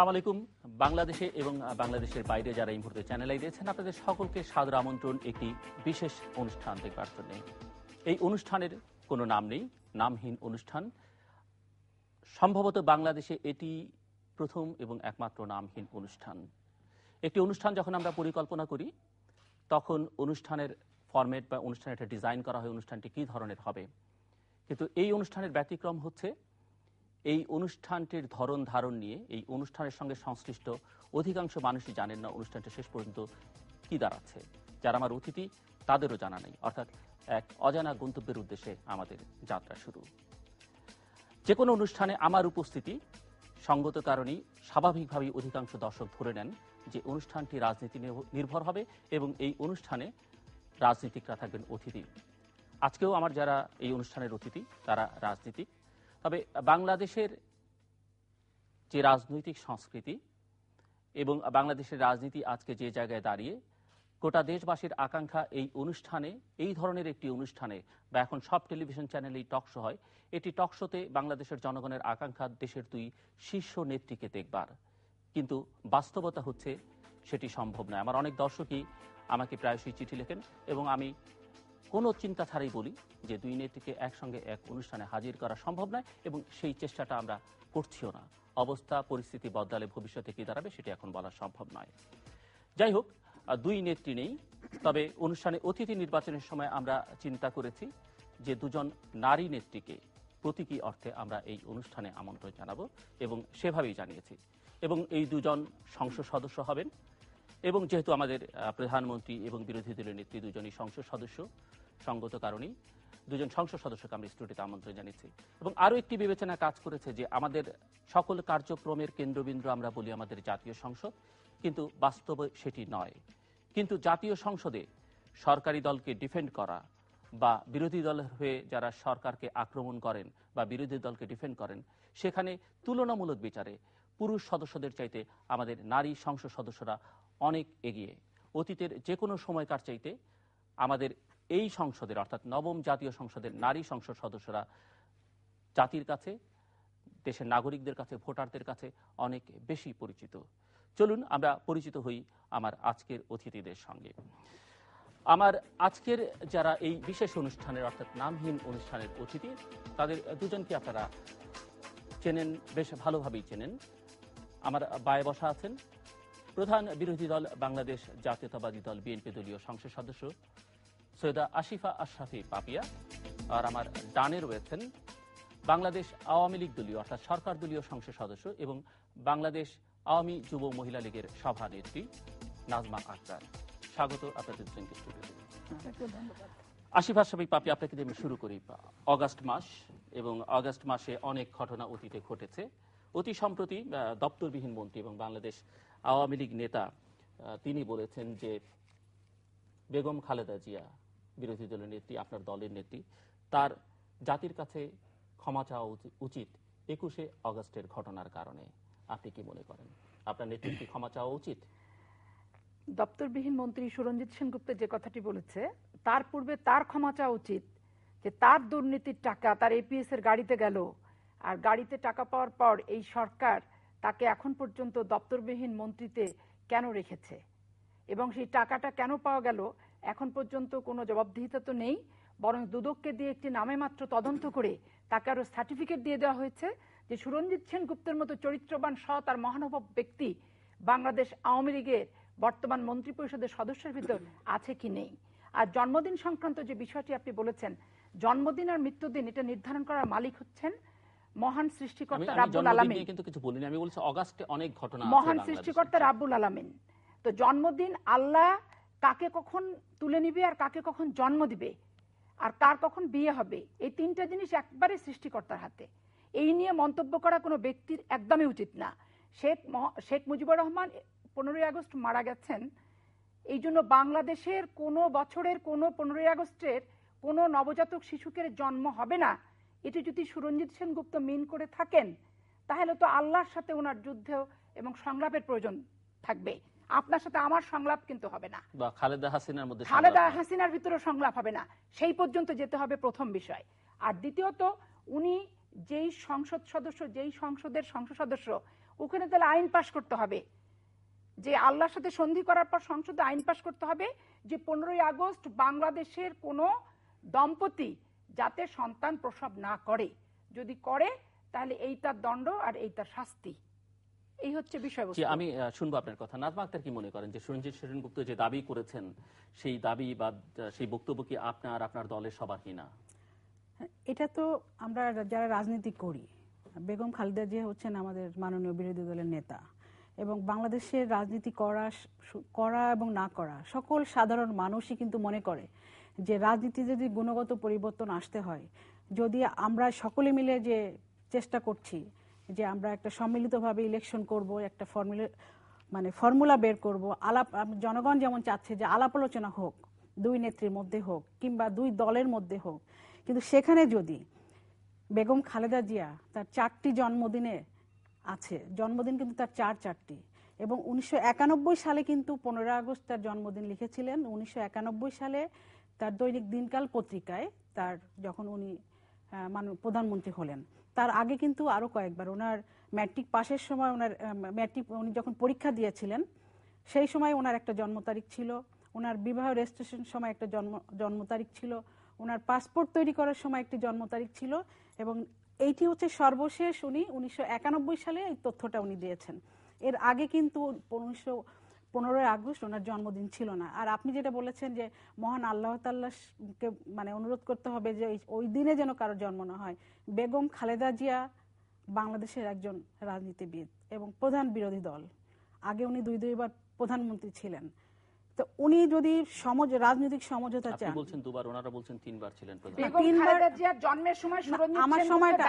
আসসালামু আলাইকুম বাংলাদেশে এবং বাংলাদেশের বাইরে যারা এই মুহূর্তে চ্যানেল দিয়েছেন আপনাদের সকলকে সাদর আমন্ত্রণ একটি বিশেষ অনুষ্ঠান দেখবার জন্য এই অনুষ্ঠানের কোনো নাম নেই নামহীন অনুষ্ঠান সম্ভবত বাংলাদেশে এটি প্রথম এবং একমাত্র নামহীন অনুষ্ঠান একটি অনুষ্ঠান যখন আমরা পরিকল্পনা করি তখন অনুষ্ঠানের ফরম্যাট বা অনুষ্ঠানের একটা ডিজাইন করা হয় অনুষ্ঠানটি কী ধরনের হবে কিন্তু এই অনুষ্ঠানের ব্যতিক্রম হচ্ছে এই অনুষ্ঠানটির ধরন ধারণ নিয়ে এই অনুষ্ঠানের সঙ্গে সংশ্লিষ্ট অধিকাংশ মানুষই জানেন না অনুষ্ঠানটা শেষ পর্যন্ত কি দাঁড়াচ্ছে যারা আমার অতিথি তাদেরও জানা নেই অর্থাৎ এক অজানা গন্তব্যের উদ্দেশ্যে আমাদের যাত্রা শুরু যে কোনো অনুষ্ঠানে আমার উপস্থিতি সঙ্গত কারণেই স্বাভাবিকভাবেই অধিকাংশ দর্শক ধরে নেন যে অনুষ্ঠানটি রাজনীতি নির্ভর হবে এবং এই অনুষ্ঠানে রাজনীতিকরা থাকবেন অতিথি আজকেও আমার যারা এই অনুষ্ঠানের অতিথি তারা রাজনীতিক তবে বাংলাদেশের যে রাজনৈতিক সংস্কৃতি এবং বাংলাদেশের রাজনীতি আজকে যে জায়গায় দাঁড়িয়ে গোটা দেশবাসীর আকাঙ্ক্ষা এই অনুষ্ঠানে এই ধরনের একটি অনুষ্ঠানে বা এখন সব টেলিভিশন চ্যানেলেই টকশো হয় এটি টকশোতে বাংলাদেশের জনগণের আকাঙ্ক্ষা দেশের দুই শীর্ষ নেত্রীকে দেখবার কিন্তু বাস্তবতা হচ্ছে সেটি সম্ভব নয় আমার অনেক দর্শকই আমাকে প্রায়শই চিঠি লেখেন এবং আমি কোনো চিন্তা ছাড়াই বলি যে দুই নেত্রীকে একসঙ্গে এক অনুষ্ঠানে হাজির করা সম্ভব নয় এবং সেই চেষ্টাটা আমরা করছিও না অবস্থা পরিস্থিতি বদলালে ভবিষ্যতে কি দাঁড়াবে সেটি এখন বলা সম্ভব নয় যাই হোক দুই নেত্রী নেই তবে অনুষ্ঠানে অতিথি নির্বাচনের সময় আমরা চিন্তা করেছি যে দুজন নারী নেত্রীকে প্রতীকী অর্থে আমরা এই অনুষ্ঠানে আমন্ত্রণ জানাবো এবং সেভাবেই জানিয়েছি এবং এই দুজন সংসদ সদস্য হবেন এবং যেহেতু আমাদের প্রধানমন্ত্রী এবং বিরোধী দলের নেত্রী দুজনই সংসদ সদস্য সঙ্গত কারণেই দুজন সংসদ সদস্যকে আমরা স্টুডিওতে আমন্ত্রণ জানিয়েছি এবং আরও একটি বিবেচনা কাজ করেছে যে আমাদের সকল কার্যক্রমের কেন্দ্রবিন্দু আমরা বলি আমাদের জাতীয় সংসদ কিন্তু বাস্তবে সেটি নয় কিন্তু জাতীয় সংসদে সরকারি দলকে ডিফেন্ড করা বা বিরোধী দলের হয়ে যারা সরকারকে আক্রমণ করেন বা বিরোধী দলকে ডিফেন্ড করেন সেখানে তুলনামূলক বিচারে পুরুষ সদস্যদের চাইতে আমাদের নারী সংসদ সদস্যরা অনেক এগিয়ে অতীতের যে কোনো সময়কার চাইতে আমাদের এই সংসদের অর্থাৎ নবম জাতীয় সংসদের নারী সংসদ সদস্যরা জাতির কাছে দেশের নাগরিকদের কাছে ভোটারদের কাছে অনেক বেশি পরিচিত চলুন আমরা পরিচিত হই আমার আজকের অতিথিদের সঙ্গে আমার আজকের যারা এই বিশেষ অনুষ্ঠানের অর্থাৎ নামহীন অনুষ্ঠানের অতিথি তাদের দুজনকে আপনারা চেনেন বেশ ভালোভাবেই চেনেন আমার বায়ে বসা আছেন প্রধান বিরোধী দল বাংলাদেশ জাতীয়তাবাদী দল বিএনপি দলীয় সংসদ সদস্য সৈয়দা আশিফা আশরাফি পাপিয়া আর আমার ডানে রয়েছেন বাংলাদেশ আওয়ামী লীগ দলীয় অর্থাৎ সরকার দলীয় সংসদ সদস্য এবং বাংলাদেশ আওয়ামী যুব মহিলা লীগের সভানেত্রী নাজমা আক্তার স্বাগত আপনাদের দুজনকে আশিফা সবাই পাপি আপনাকে আমি শুরু করি অগাস্ট মাস এবং অগাস্ট মাসে অনেক ঘটনা অতীতে ঘটেছে অতি সম্প্রতি দপ্তরবিহীন মন্ত্রী এবং বাংলাদেশ আওয়ামী লীগ নেতা তিনি বলেছেন যে বেগম খালেদা জিয়া বিরোধী দলের নেত্রী আপনার দলের নেত্রী তার জাতির কাছে ক্ষমা চাওয়া উচিত একুশে অগস্টের ঘটনার কারণে আপনি কি মনে করেন আপনার নেত্রীর কি ক্ষমা চাওয়া উচিত দপ্তরবিহীন মন্ত্রী সুরঞ্জিত সেনগুপ্ত যে কথাটি বলেছে তার পূর্বে তার ক্ষমা চাওয়া উচিত যে তার দুর্নীতির টাকা তার এপিএস এর গাড়িতে গেল আর গাড়িতে টাকা পাওয়ার পর এই সরকার তাকে এখন পর্যন্ত দপ্তরবিহীন মন্ত্রীতে কেন রেখেছে এবং সেই টাকাটা কেন পাওয়া গেল এখন পর্যন্ত কোনো জবাবদিহিতা তো নেই বরং দুদককে দিয়ে একটি নামে মাত্র তদন্ত করে তাকে আরও সার্টিফিকেট দিয়ে দেওয়া হয়েছে যে সুরঞ্জিত সেনগুপ্তের মতো চরিত্রবান সৎ আর মহানুভব ব্যক্তি বাংলাদেশ আওয়ামী লীগের বর্তমান মন্ত্রী পরিষদের সদস্যের ভিতর আছে কি নেই আর জন্মদিন সংক্রান্ত যে বিষয়টি আপনি বলেছেন জন্মদিন আর মৃত্যুদিন এটা নির্ধারণ করার মালিক হচ্ছেন মহান সৃষ্টিকর্তা রাব্বুল আলামিন কিন্তু কিছু বলিনি আমি বলছি অগাস্টে অনেক ঘটনা মহান সৃষ্টিকর্তা রাব্বুল আলামিন তো জন্মদিন আল্লাহ কাকে কখন তুলে নিবে আর কাকে কখন জন্ম দিবে আর কার কখন বিয়ে হবে এই তিনটা জিনিস একবারে সৃষ্টিকর্তার হাতে এই নিয়ে মন্তব্য করা কোনো ব্যক্তির একদমই উচিত না শেখ শেখ মুজিবুর রহমান পনেরোই আগস্ট মারা গেছেন এই জন্য বাংলাদেশের কোনো বছরের কোনো পনেরোই আগস্টের কোনো নবজাতক শিশুকের জন্ম হবে না এটি যদি সুরঞ্জিত সেনগুপ্ত মিন করে থাকেন তাহলে তো আল্লাহর সাথে ওনার যুদ্ধ এবং সংলাপের প্রয়োজন থাকবে আপনার সাথে আমার সংলাপ কিন্তু হবে না খালেদা হাসিনার মধ্যে খালেদা হাসিনার ভিতরে সংলাপ হবে না সেই পর্যন্ত যেতে হবে প্রথম বিষয় আর দ্বিতীয়ত উনি যেই সংসদ সদস্য যেই সংসদের সংসদ সদস্য ওখানে তাহলে আইন পাশ করতে হবে যে আল্লাহর সাথে সন্ধি করার পর সংসদে আইন পাশ করতে হবে যে পনেরোই আগস্ট বাংলাদেশের কোনো দম্পতি যাতে সন্তান প্রসব না করে যদি করে তাহলে এই তার দণ্ড আর এই তার শাস্তি এই হচ্ছে বিষয়বস্তু আমি শুনবো আপনার কথা নাজমা আক্তার কি মনে করেন যে সুরঞ্জিত সেনগুপ্ত যে দাবি করেছেন সেই দাবি বা সেই বক্তব্য কি আপনার আপনার দলের সবার কিনা হ্যাঁ, এটা তো আমরা যারা রাজনীতি করি বেগম খালেদা জিয়া হচ্ছেন আমাদের মাননীয় বিরোধী দলের নেতা এবং বাংলাদেশের রাজনীতি করা করা এবং না করা সকল সাধারণ মানুষই কিন্তু মনে করে যে রাজনীতি যদি গুণগত পরিবর্তন আসতে হয় যদি আমরা সকলে মিলে যে চেষ্টা করছি যে আমরা একটা সম্মিলিতভাবে ইলেকশন করব একটা ফর্মুলা মানে ফর্মুলা বের করব আলাপ জনগণ যেমন চাচ্ছে যে আলাপ আলোচনা হোক দুই নেত্রীর মধ্যে হোক কিংবা দুই দলের মধ্যে হোক কিন্তু সেখানে যদি বেগম খালেদা জিয়া তার চারটি জন্মদিনে আছে জন্মদিন কিন্তু তার চার চারটি এবং উনিশশো সালে কিন্তু পনেরো আগস্ট তার জন্মদিন লিখেছিলেন উনিশশো সালে তার দৈনিক দিনকাল পত্রিকায় তার যখন উনি প্রধানমন্ত্রী হলেন তার আগে কিন্তু আরও কয়েকবার ওনার ম্যাট্রিক পাশের সময় ওনার ম্যাট্রিক উনি যখন পরীক্ষা দিয়েছিলেন সেই সময় ওনার একটা জন্ম তারিখ ছিল ওনার বিবাহ রেজিস্ট্রেশন সময় একটা জন্ম জন্ম তারিখ ছিল ওনার পাসপোর্ট তৈরি করার সময় একটি জন্ম তারিখ ছিল এবং এইটি হচ্ছে সর্বশেষ উনি উনিশশো সালে এই তথ্যটা উনি দিয়েছেন এর আগে কিন্তু উনিশশো পনেরোই আগস্ট ওনার জন্মদিন ছিল না আর আপনি যেটা বলেছেন যে মহান আল্লাহ তাল্লাহকে মানে অনুরোধ করতে হবে যে ওই দিনে যেন কারোর জন্ম না হয় বেগম খালেদা জিয়া বাংলাদেশের একজন রাজনীতিবিদ এবং প্রধান বিরোধী দল আগে উনি দুই দুইবার প্রধানমন্ত্রী ছিলেন তো উনি যদি সমাজ রাজনৈতিক সমঝোতা চান বলছেন দুবার ওনারা বলছেন তিনবার ছিলেন তিনবার জন্মের সময় আমার সময়টা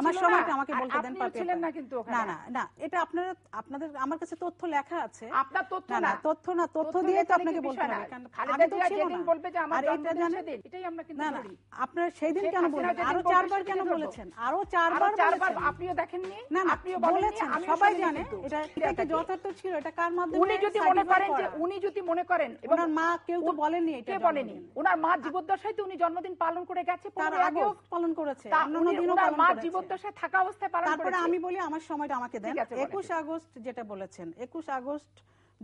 আমার সময়টা আমাকে বলতে দেন ছিলেন না কিন্তু না না না এটা আপনারা আপনাদের আমার কাছে তথ্য লেখা আছে আপনার তথ্য না তথ্য না তথ্য দিয়ে তো আপনাকে বলতে হবে খালেদা জিয়া যেদিন বলবে যে আমার জন্মদিন এটাই আমরা কিন্তু না আপনারা সেই দিন কেন বললেন আরো চারবার কেন বলেছেন আরো চারবার চারবার আপনিও দেখেননি না না আপনিও বলেছেন সবাই জানে এটা এটা যথার্থ ছিল এটা কার মাধ্যমে উনি যদি মনে করেন যে উনি যদি মনে করেন করেন ওনার মা কেউ তো বলেনি এটা বলেনি ওনার মা জীবদ্দশায় তো উনি জন্মদিন পালন করে গেছে তার আগেও পালন করেছে মা জীবদ্দশায় থাকা অবস্থায় পালন করেছে তারপরে আমি বলি আমার সময়টা আমাকে দেন 21 আগস্ট যেটা বলেছেন 21 আগস্ট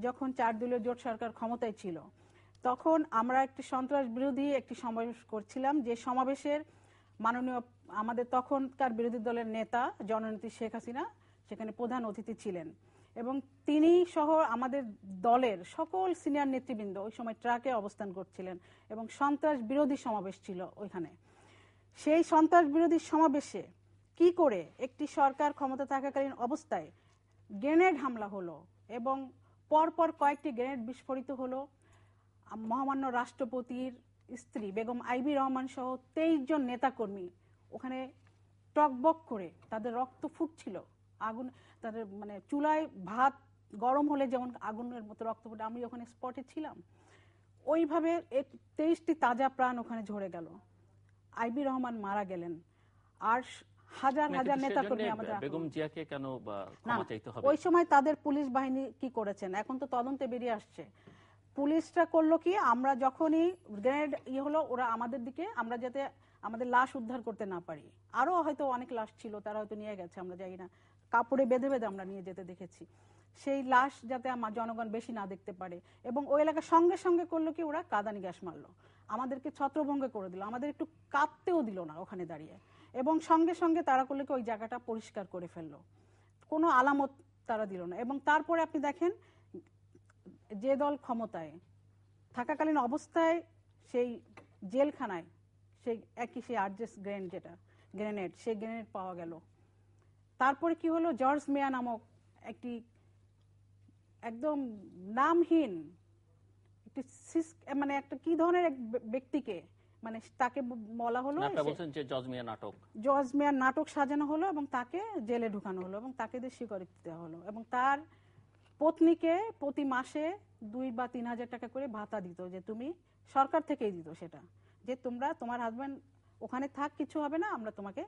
যখন চার দলীয় জোট সরকার ক্ষমতায় ছিল তখন আমরা একটি সন্ত্রাস বিরোধী একটি সমাবেশ করছিলাম যে সমাবেশের মাননীয় আমাদের তখনকার বিরোধী দলের নেতা জননেত্রী শেখ হাসিনা সেখানে প্রধান অতিথি ছিলেন এবং তিনি সহ আমাদের দলের সকল সিনিয়র নেতৃবৃন্দ ওই সময় ট্রাকে অবস্থান করছিলেন এবং সন্ত্রাস বিরোধী সমাবেশ ছিল ওইখানে সেই সন্ত্রাস বিরোধী সমাবেশে কি করে একটি সরকার ক্ষমতা থাকাকালীন অবস্থায় গ্রেনেড হামলা হলো এবং পরপর কয়েকটি গ্রেনেড বিস্ফোরিত হলো মহামান্য রাষ্ট্রপতির স্ত্রী বেগম আইবি রহমান সহ তেইশ জন নেতাকর্মী ওখানে টকবক করে তাদের রক্ত ফুটছিল আগুন তাদের মানে চুলায় ভাত গরম হলে যেমন আগুনের মতো রক্ত পড়ে আমি ওখানে স্পটে ছিলাম ওইভাবে তেইশটি তাজা প্রাণ ওখানে ঝরে গেল আইবি রহমান মারা গেলেন আর হাজার মানে হাজার নেতা কর্মী আমাদের বেগম জিয়াকে কেন ওই সময় তাদের পুলিশ বাহিনী কি করেছেন এখন তো তদন্তে বেরিয়ে আসছে পুলিশটা করলো কি আমরা যখনই গ্রেনেড ইয়ে হলো ওরা আমাদের দিকে আমরা যাতে আমাদের লাশ উদ্ধার করতে না পারি আরো হয়তো অনেক লাশ ছিল তারা হয়তো নিয়ে গেছে আমরা জানি না কাপড়ে বেঁধে বেঁধে আমরা নিয়ে যেতে দেখেছি সেই লাশ যাতে আমার জনগণ বেশি না দেখতে পারে এবং ওই এলাকার সঙ্গে সঙ্গে করলো কি ওরা কাদানি গ্যাস মারলো আমাদেরকে ছত্রভঙ্গে করে দিল আমাদের একটু কাঁদতেও দিল না ওখানে দাঁড়িয়ে এবং সঙ্গে সঙ্গে তারা করলে কি ওই জায়গাটা পরিষ্কার করে ফেললো কোনো আলামত তারা দিল না এবং তারপরে আপনি দেখেন যে দল ক্ষমতায় থাকাকালীন অবস্থায় সেই জেলখানায় সেই একই সেই আর্জেস্ট গ্রেন যেটা গ্রেনেড সেই গ্রেনেড পাওয়া গেল তারপরে কি হলো জর্জ মেয়া নামক একটি একদম নামহীন একটি মানে একটা কি ধরনের এক ব্যক্তিকে মানে তাকে বলা হলো জর্জ মিয়া নাটক জর্জ মিয়ার নাটক সাজানো হলো এবং তাকে জেলে ঢুকানো হলো এবং তাকে দিয়ে স্বীকারিত দেওয়া হলো এবং তার পত্নীকে প্রতি মাসে দুই বা তিন হাজার টাকা করে ভাতা দিত যে তুমি সরকার থেকেই দিত সেটা যে তোমরা তোমার হাজব্যান্ড ওখানে থাক কিছু হবে না আমরা তোমাকে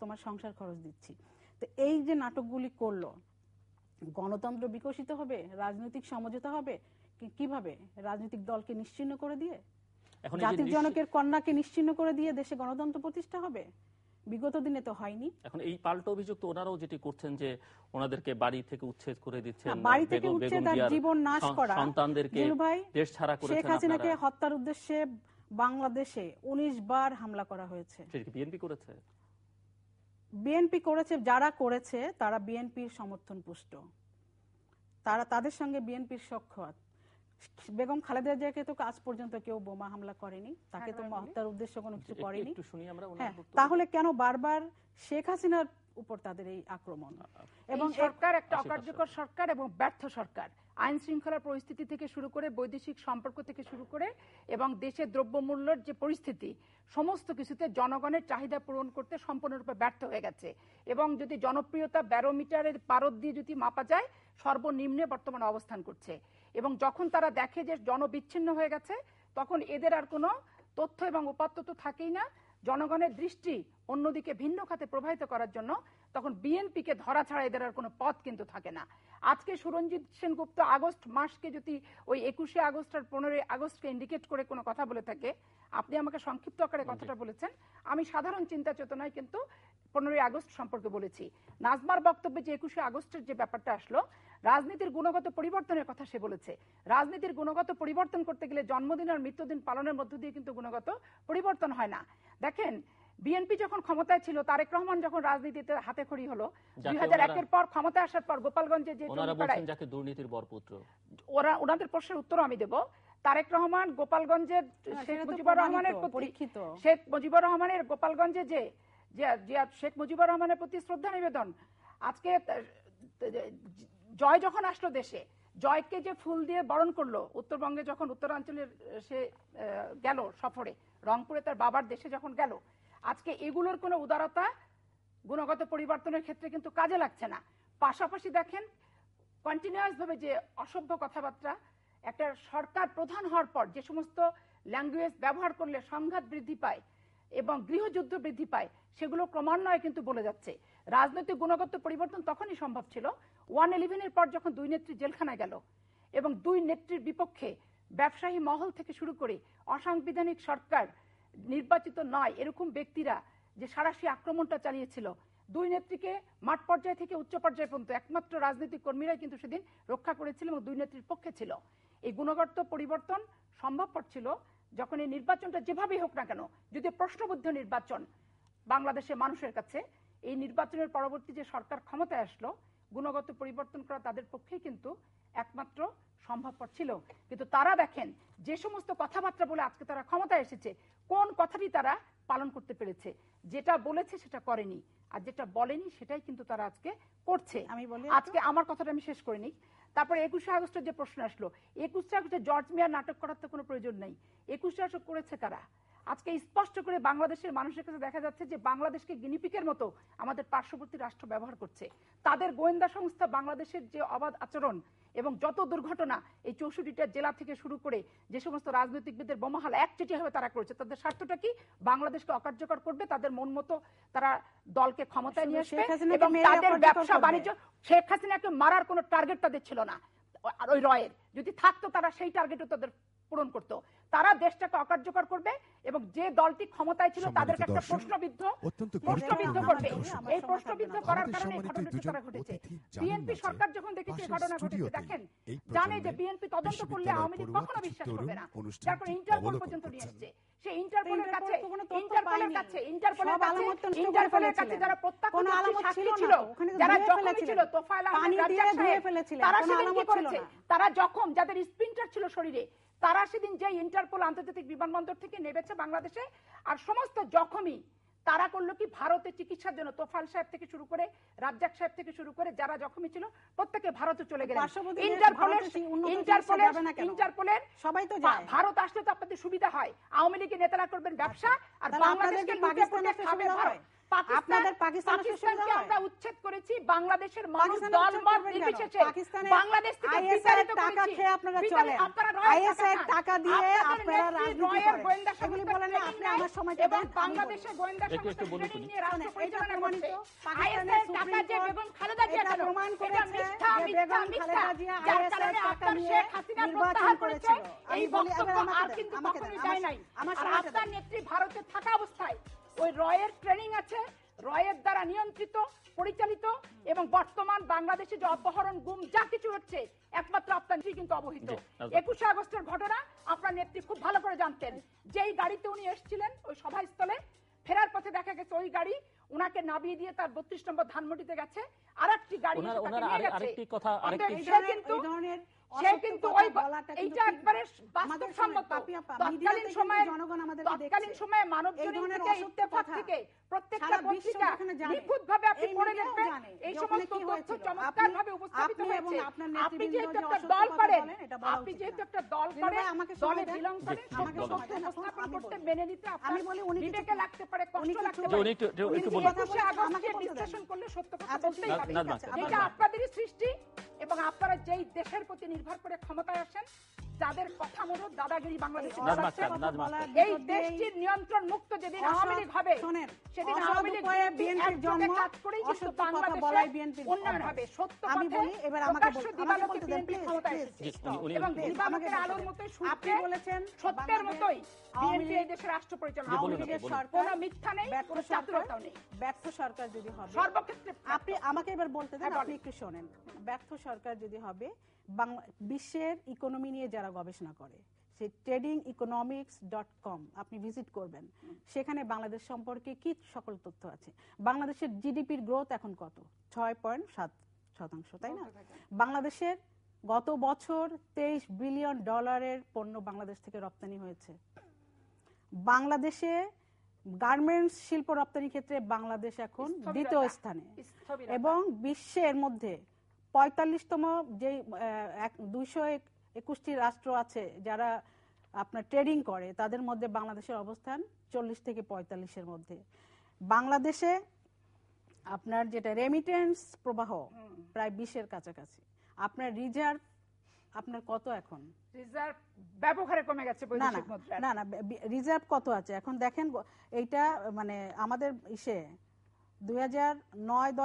তোমার সংসার খরচ দিচ্ছি তো এই যে নাটকগুলি করল গণতন্ত্র বিকশিত হবে রাজনৈতিক সমঝোতা হবে কিভাবে রাজনৈতিক দলকে নিশ্চিন্ন করে দিয়ে জাতির জনকের কন্যাকে নিশ্চিন্ন করে দিয়ে দেশে গণতন্ত্র প্রতিষ্ঠা হবে বিগত দিনে তো হয়নি এখন এই পাল্টা অভিযোগ তো ওনারাও যেটি করছেন যে ওনাদেরকে বাড়ি থেকে উচ্ছেদ করে দিচ্ছেন বাড়ি থেকে উচ্ছেদ আর জীবন নাশ করা সন্তানদেরকে দেশ ছাড়া করেছেন শেখ হাসিনাকে হত্যার উদ্দেশ্যে বাংলাদেশে 19 বার হামলা করা হয়েছে কি বিএনপি করেছে বিএনপি করেছে যারা করেছে তারা বিএনপির সমর্থন পুষ্ট তারা তাদের সঙ্গে বিএনপির সক্ষত বেগম খালেদা জিয়াকে তো আজ পর্যন্ত কেউ বোমা হামলা করেনি তাকে হ্যাঁ, তো হত্যার উদ্দেশ্য কোনো কিছু করেনি হ্যাঁ, তাহলে কেন বারবার শেখ হাসিনার উপর তাদের এই আক্রমণ এবং সরকার একটা অকার্যকর সরকার এবং ব্যর্থ সরকার আইন শৃঙ্খলা পরিস্থিতি থেকে শুরু করে বৈদেশিক সম্পর্ক থেকে শুরু করে এবং দেশের দ্রব্যমূল্যের যে পরিস্থিতি সমস্ত কিছুতে জনগণের চাহিদা পূরণ করতে সম্পূর্ণরূপে ব্যর্থ হয়ে গেছে এবং যদি জনপ্রিয়তা ব্যারোমিটারের পারদ দিয়ে যদি মাপা যায় সর্বনিম্নে বর্তমানে অবস্থান করছে এবং যখন তারা দেখে যে জনবিচ্ছিন্ন হয়ে গেছে তখন এদের আর কোনো তথ্য এবং উপাত্ত তো থাকেই না জনগণের দৃষ্টি অন্যদিকে ভিন্ন খাতে প্রবাহিত করার জন্য তখন বিএনপিকে ধরা ছাড়া এদের আর কোনো পথ কিন্তু থাকে না আজকে সুরঞ্জিত সেনগুপ্ত আগস্ট মাসকে যদি ওই একুশে আগস্ট আর পনেরোই আগস্টকে ইন্ডিকেট করে কোনো কথা বলে থাকে আপনি আমাকে সংক্ষিপ্ত আকারে কথাটা বলেছেন আমি সাধারণ চিন্তা চেতনায় কিন্তু পনেরোই আগস্ট সম্পর্কে বলেছি নাজমার বক্তব্যে যে একুশে আগস্টের যে ব্যাপারটা আসলো রাজনীতির গুণগত পরিবর্তনের কথা সে বলেছে রাজনীতির গুণগত পরিবর্তন করতে গেলে জন্মদিন আর মৃত্যুদিন পালনের মধ্য দিয়ে কিন্তু গুণগত পরিবর্তন হয় না দেখেন বিএনপি যখন ক্ষমতায় ছিল তারেক রহমান যখন রাজনীতিতে হাতে খড়ি হলো দুই হাজার একের পর ক্ষমতায় আসার পর গোপালগঞ্জে যে দুর্নীতির বরপুত্র ওরা ওনাদের প্রশ্নের উত্তর আমি দেব তারেক রহমান গোপালগঞ্জের হ্যাঁ, শেখ মুজিবুর রহমানের পরীক্ষিত শেখ মুজিবুর রহমানের গোপালগঞ্জে যে শেখ মুজিবুর রহমানের প্রতি শ্রদ্ধা নিবেদন আজকে জয় যখন আসলো দেশে জয়কে যে ফুল দিয়ে বরণ করলো উত্তরবঙ্গে যখন উত্তরাঞ্চলের সে গেল সফরে রংপুরে তার বাবার দেশে যখন গেল আজকে এগুলোর কোনো উদারতা গুণগত পরিবর্তনের ক্ষেত্রে কিন্তু কাজে লাগছে না পাশাপাশি দেখেন কন্টিনিউয়াস ভাবে যে অসভ্য কথাবার্তা একটা সরকার প্রধান হওয়ার পর যে সমস্ত ল্যাঙ্গুয়েজ ব্যবহার করলে সংঘাত বৃদ্ধি পায় এবং গৃহযুদ্ধ বৃদ্ধি পায় সেগুলো ক্রমান্বয়ে কিন্তু বলে যাচ্ছে রাজনৈতিক গুণগত পরিবর্তন তখনই সম্ভব ছিল ওয়ান ইলেভেনের পর যখন দুই নেত্রী জেলখানা গেল এবং দুই নেত্রীর বিপক্ষে ব্যবসায়ী মহল থেকে শুরু করে অসাংবিধানিক সরকার নির্বাচিত নয় এরকম ব্যক্তিরা যে সারাশি আক্রমণটা চালিয়েছিল দুই নেত্রীকে মাঠ পর্যায় থেকে উচ্চ পর্যায় পর্যন্ত একমাত্র রাজনৈতিক কর্মীরাই কিন্তু সেদিন রক্ষা করেছিল এবং দুই নেত্রীর পক্ষে ছিল এই গুণগত পরিবর্তন সম্ভবপর ছিল যখন এই নির্বাচনটা যেভাবেই হোক না কেন যদি প্রশ্নবুদ্ধ নির্বাচন বাংলাদেশের মানুষের কাছে এই নির্বাচনের পরবর্তী যে সরকার ক্ষমতায় আসলো গুণগত পরিবর্তন করা তাদের পক্ষেই কিন্তু একমাত্র সম্ভবপর ছিল কিন্তু তারা দেখেন যে সমস্ত কথাবার্তা বলে আজকে তারা ক্ষমতায় এসেছে কোন কথাটি তারা পালন করতে পেরেছে যেটা বলেছে সেটা করেনি আর যেটা বলেনি সেটাই কিন্তু তারা আজকে করছে আমি বলি আজকে আমার কথাটা আমি শেষ করে নিই তারপরে একুশে আগস্টের যে প্রশ্ন আসলো একুশে আগস্টে জর্জ মিয়ার নাটক করার তো কোনো প্রয়োজন নেই একুশে আগস্ট করেছে কারা আজকে স্পষ্ট করে বাংলাদেশের মানুষের কাছে দেখা যাচ্ছে যে বাংলাদেশকে গিনিপিকের মতো আমাদের পার্শ্ববর্তী রাষ্ট্র ব্যবহার করছে তাদের গোয়েন্দা সংস্থা বাংলাদেশের যে অবাধ আচরণ এবং যত দুর্ঘটনা এই চৌষট্টিটা জেলা থেকে শুরু করে যে সমস্ত রাজনৈতিকবিদের বোমাহাল এক একচেটিয়াভাবে তারা করেছে তাদের স্বার্থটা কি বাংলাদেশকে অকার্যকর করবে তাদের মন মতো তারা দলকে ক্ষমতায় নিয়ে আসবে এবং তাদের ব্যবসা বাণিজ্য শেখ হাসিনাকে মারার কোনো টার্গেট তাদের ছিল না আর ওই রয়ের যদি থাকতো তারা সেই টার্গেটও তাদের পূরণ করতো তারা দেশটাকে অকার্যকর করবে এবং যে দলটি ক্ষমতায় ছিল তাদেরকে একটা প্রশ্নবিদ্ধ প্রশ্নবিদ্ধ করবে এই প্রশ্নবিদ্ধ করার কারণে এই ঘটনাটা ঘটেছে বিএনপি সরকার যখন দেখেছে এই ঘটনা ঘটেছে দেখেন জানে যে বিএনপি তদন্ত করলে আওয়ামী লীগ কখনো বিশ্বাস করবে না যার কারণে ইন্টারপোল পর্যন্ত নিয়ে আসছে সে ইন্টারপোলের কাছে ইন্টারপোলের কাছে ইন্টারপোলের কাছে ইন্টারপোলের কাছে যারা প্রত্যক্ষ সাক্ষী ছিল যারা জখম ছিল তোফায়েল আহমেদ রাজ্জাক সাহেব তারা সেদিন কি করেছে তারা জখম যাদের স্প্রিন্টার ছিল শরীরে তারা সেদিন যে ইন্টার ইন্টারপোল আন্তর্জাতিক বিমানবন্দর থেকে নেমেছে বাংলাদেশে আর সমস্ত জখমি তারা করলো কি ভারতে চিকিৎসার জন্য তোফাল সাহেব থেকে শুরু করে রাজ্জাক সাহেব থেকে শুরু করে যারা জখমি ছিল প্রত্যেকে ভারতে চলে গেলেন ইন্টারপোলের ইন্টারপোলের ইন্টারপোলের সবাই তো যায় ভারত আসলে তো আপনাদের সুবিধা হয় আওয়ামী লীগের নেতারা করবেন ব্যবসা আর বাংলাদেশকে পাকিস্তানের সাথে খাবে ভারত আপনাদের পাকিস্তানকে আমরা উচ্ছেদ করেছি বাংলাদেশের মানুষ দলমত নির্বিশেষে বাংলাদেশ থেকে বিতাড়িত টাকা খেয়ে আপনারা চলে আইএসআই টাকা দিয়ে আপনারা রাজনীতি করেন এগুলি বলেন আপনি আমার সময়টা দেন বাংলাদেশের গোয়েন্দা সংস্থা নিয়ে রাষ্ট্র পরিচালনা করছে টাকা যে বেগম খালেদা জিয়া এটা প্রমাণ করেছে বেগম খালেদা জিয়া আইএসআই টাকা নিয়ে নির্বাচন করেছে এই বক্তব্য আর কিন্তু কখনোই যায় নাই আর আপনার নেত্রী ভারতে থাকা অবস্থায় ওই রয়ের ট্রেনিং আছে রয়ের দ্বারা নিয়ন্ত্রিত পরিচালিত এবং বর্তমান বাংলাদেশে যে অপহরণ গুম যা কিছু হচ্ছে একমাত্র আপনার কিন্তু অবহিত একুশে আগস্টের ঘটনা আপনার নেত্রী খুব ভালো করে জানতেন যেই গাড়িতে উনি এসছিলেন ওই সভাস্থলে ফেরার পথে দেখা গেছে ওই গাড়ি উনাকে নামিয়ে দিয়ে তার বত্রিশ নম্বর ধানমন্ডিতে গেছে আর একটি গাড়ি কথা কিন্তু সে কিন্তু ওই এইটা একবারে বাস্তবসম্মত তৎকালীন সময়ে জনগণ আমাদের তৎকালীন সময়ে মানব থেকে প্রত্যেকটা পত্রিকা নিখুঁত ভাবে আপনি পড়ে দেখবেন এই সমস্ত তথ্য চমৎকার ভাবে উপস্থাপিত হয়েছে আপনি যেহেতু একটা দল করেন আপনি যেহেতু একটা দল করেন দলে বিলং করেন করতে মেনে নিতে আমি বলি উনি বিবেকে লাগতে পারে কষ্ট লাগতে পারে একটু একটু বলুন আমাকে বিশ্লেষণ করলে সত্য কথা আচ্ছা, বলতেই এটা আপনাদেরই সৃষ্টি এবং আপনারা যেই দেশের প্রতি নির্ভর করে ক্ষমতায় আছেন যাদের কথা মতো দাদাগিরি বাংলাদেশে এই দেশটির নিয়ন্ত্রণ মুক্ত যেদিন আওয়ামী লীগ হবে সেদিন আওয়ামী লীগ বিএনপির জন্ম কাজ করেই কিন্তু উন্নয়ন হবে সত্য আমি বলি এবার আমাকে দিবালোকে বিএনপি ক্ষমতা এবং দিবালোকের আলোর মতোই আপনি বলেছেন সত্যের মতোই বিএনপি এই দেশের রাষ্ট্র পরিচালনা আওয়ামী লীগের সরকার মিথ্যা নেই কোনো চাতুরতাও নেই ব্যর্থ সরকার যদি হবে সর্বক্ষেত্রে আপনি আমাকে এবার বলতে দেন হ্যাঁ, আপনি একটু শোনেন ব্যর্থ সরকার যদি হবে বাংলা বিশ্বের ইকোনমি নিয়ে যারা গবেষণা করে সে ট্রেডিং ইকোনমিক্স ডট কম আপনি ভিজিট করবেন সেখানে বাংলাদেশ সম্পর্কে কি সকল তথ্য আছে বাংলাদেশের জিডিপির গ্রোথ এখন কত ছয় পয়েন্ট সাত শতাংশ তাই না বাংলাদেশের গত বছর তেইশ বিলিয়ন ডলারের পণ্য বাংলাদেশ থেকে রপ্তানি হয়েছে বাংলাদেশে গার্মেন্টস শিল্প রপ্তানির ক্ষেত্রে বাংলাদেশ এখন দ্বিতীয় স্থানে এবং বিশ্বের মধ্যে পঁয়তাল্লিশতম যে দুইশো একুশটি রাষ্ট্র আছে যারা আপনার ট্রেডিং করে তাদের মধ্যে বাংলাদেশের অবস্থান চল্লিশ থেকে পঁয়তাল্লিশের মধ্যে বাংলাদেশে আপনার যেটা রেমিটেন্স প্রবাহ প্রায় বিশের কাছাকাছি আপনার রিজার্ভ আপনার কত এখন রিজার্ভ ব্যবহারে কমে গেছে না না রিজার্ভ কত আছে এখন দেখেন এইটা মানে আমাদের ইসে হ্যাঁ, হ্যাঁ,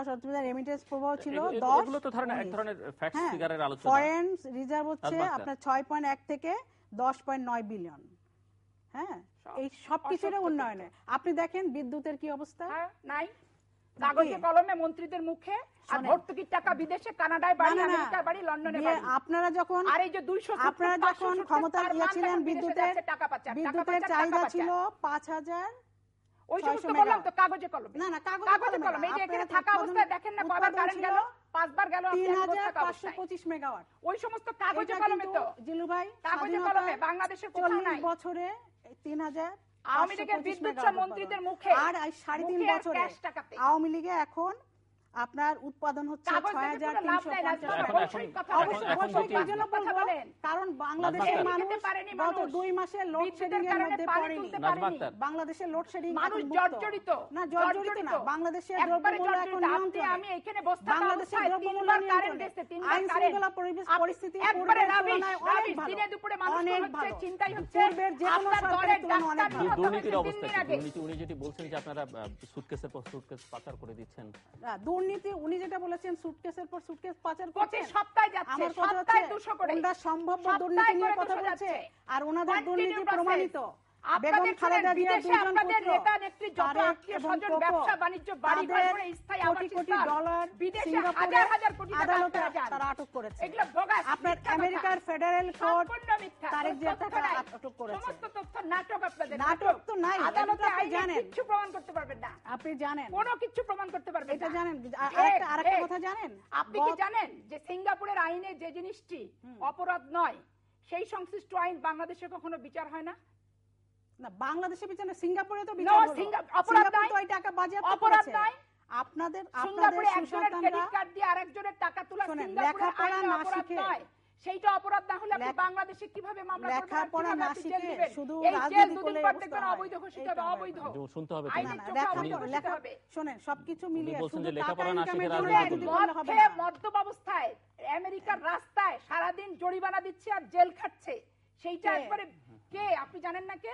আপনি দেখেন বিদ্যুতের কি অবস্থা হ্যাঁ, নাই কাগজে কলমে মন্ত্রীদের মুখে টাকা বিদেশে কানাডায় বাড়ি লন্ডনে আপনারা যখন আর এই যে আপনারা যখন ক্ষমতা দিয়েছিলেন বিদ্যুতের চাহিদা ছিল হাজার ওই সমস্ত বললাম তো কাগজে কলমে না না কাগজে কলমে এই যে এখানে থাকা অবস্থায় দেখেন না কয়বার কারেন্ট গেল পাঁচবার গেল মেগাওয়াট ওই সমস্ত কাগজে কলমে তো জিলু ভাই কাগজে কলমে বাংলাদেশের কোথাও নাই বছরে 3000 আওয়ামী লীগের বিদ্যুৎ মন্ত্রীদের মুখে আর সাড়ে তিন বছরে আওয়ামী লীগে এখন আপনার উৎপাদন হচ্ছে কারণ বাংলাদেশের মানুষ গত দুই মাসে লোডশেডিং এর মধ্যে পড়েনি বাংলাদেশের লোডশেডিং জর্জরিত না জর্জরিত না বাংলাদেশের দ্রব্যমূল্য এখন নিয়ন্ত্রণে আমি এখানে বসতে বাংলাদেশের দ্রব্যমূল্য নিয়ন্ত্রণে আইন শৃঙ্খলা পরিবেশ পরিস্থিতি একবারে রাবিশ রাবিশ দিনে দুপুরে মানুষ হচ্ছে চিন্তাই হচ্ছে পূর্বের যে কোনো সরকারের অনেক দুর্নীতির অবস্থা দুর্নীতি উনি যেটি বলছেন যে আপনারা সুটকেসের পর সুটকেস পাচার করে দিচ্ছেন দুর্নীতি উনি যেটা বলেছেন সুটকেসের পর সুটকেস পাচার করছে সপ্তাহে যাচ্ছে আমার কথা হচ্ছে সম্ভাব্য দুর্নীতি নিয়ে কথা বলছে আর ওনাদের দুর্নীতি প্রমাণিত আপনি জানেন কোনো কিছু প্রমাণ করতে পারবেন এটা জানেন আরেকটা কথা জানেন আপনি কি জানেন যে সিঙ্গাপুরের আইনে যে জিনিসটি অপরাধ নয় সেই সংশ্লিষ্ট আইন বাংলাদেশে কখনো বিচার হয় না না বিচার না সিঙ্গাপুরে তো বিচার আপনাদের আপনাদের ক্রেডিট কার্ড দিয়ে আরেকজনের টাকা তোলা সিঙ্গাপুরে না শিখে সেইটা অপরাধ না হলে আপনি বাংলাদেশে কিভাবে মামলা লেখাপড়া না শিখে শুধু রাজনীতি অবৈধ ঘোষিত হবে অবৈধ শুনতে হবে লেখা শুনেন সবকিছু মিলিয়ে শুধু লেখাপড়া না শিখে রাজনীতি হবে মদ্যপ অবস্থায় আমেরিকার রাস্তায় সারাদিন জরিমানা দিচ্ছে আর জেল খাচ্ছে সেইটা একবারে কে আপনি জানেন না কে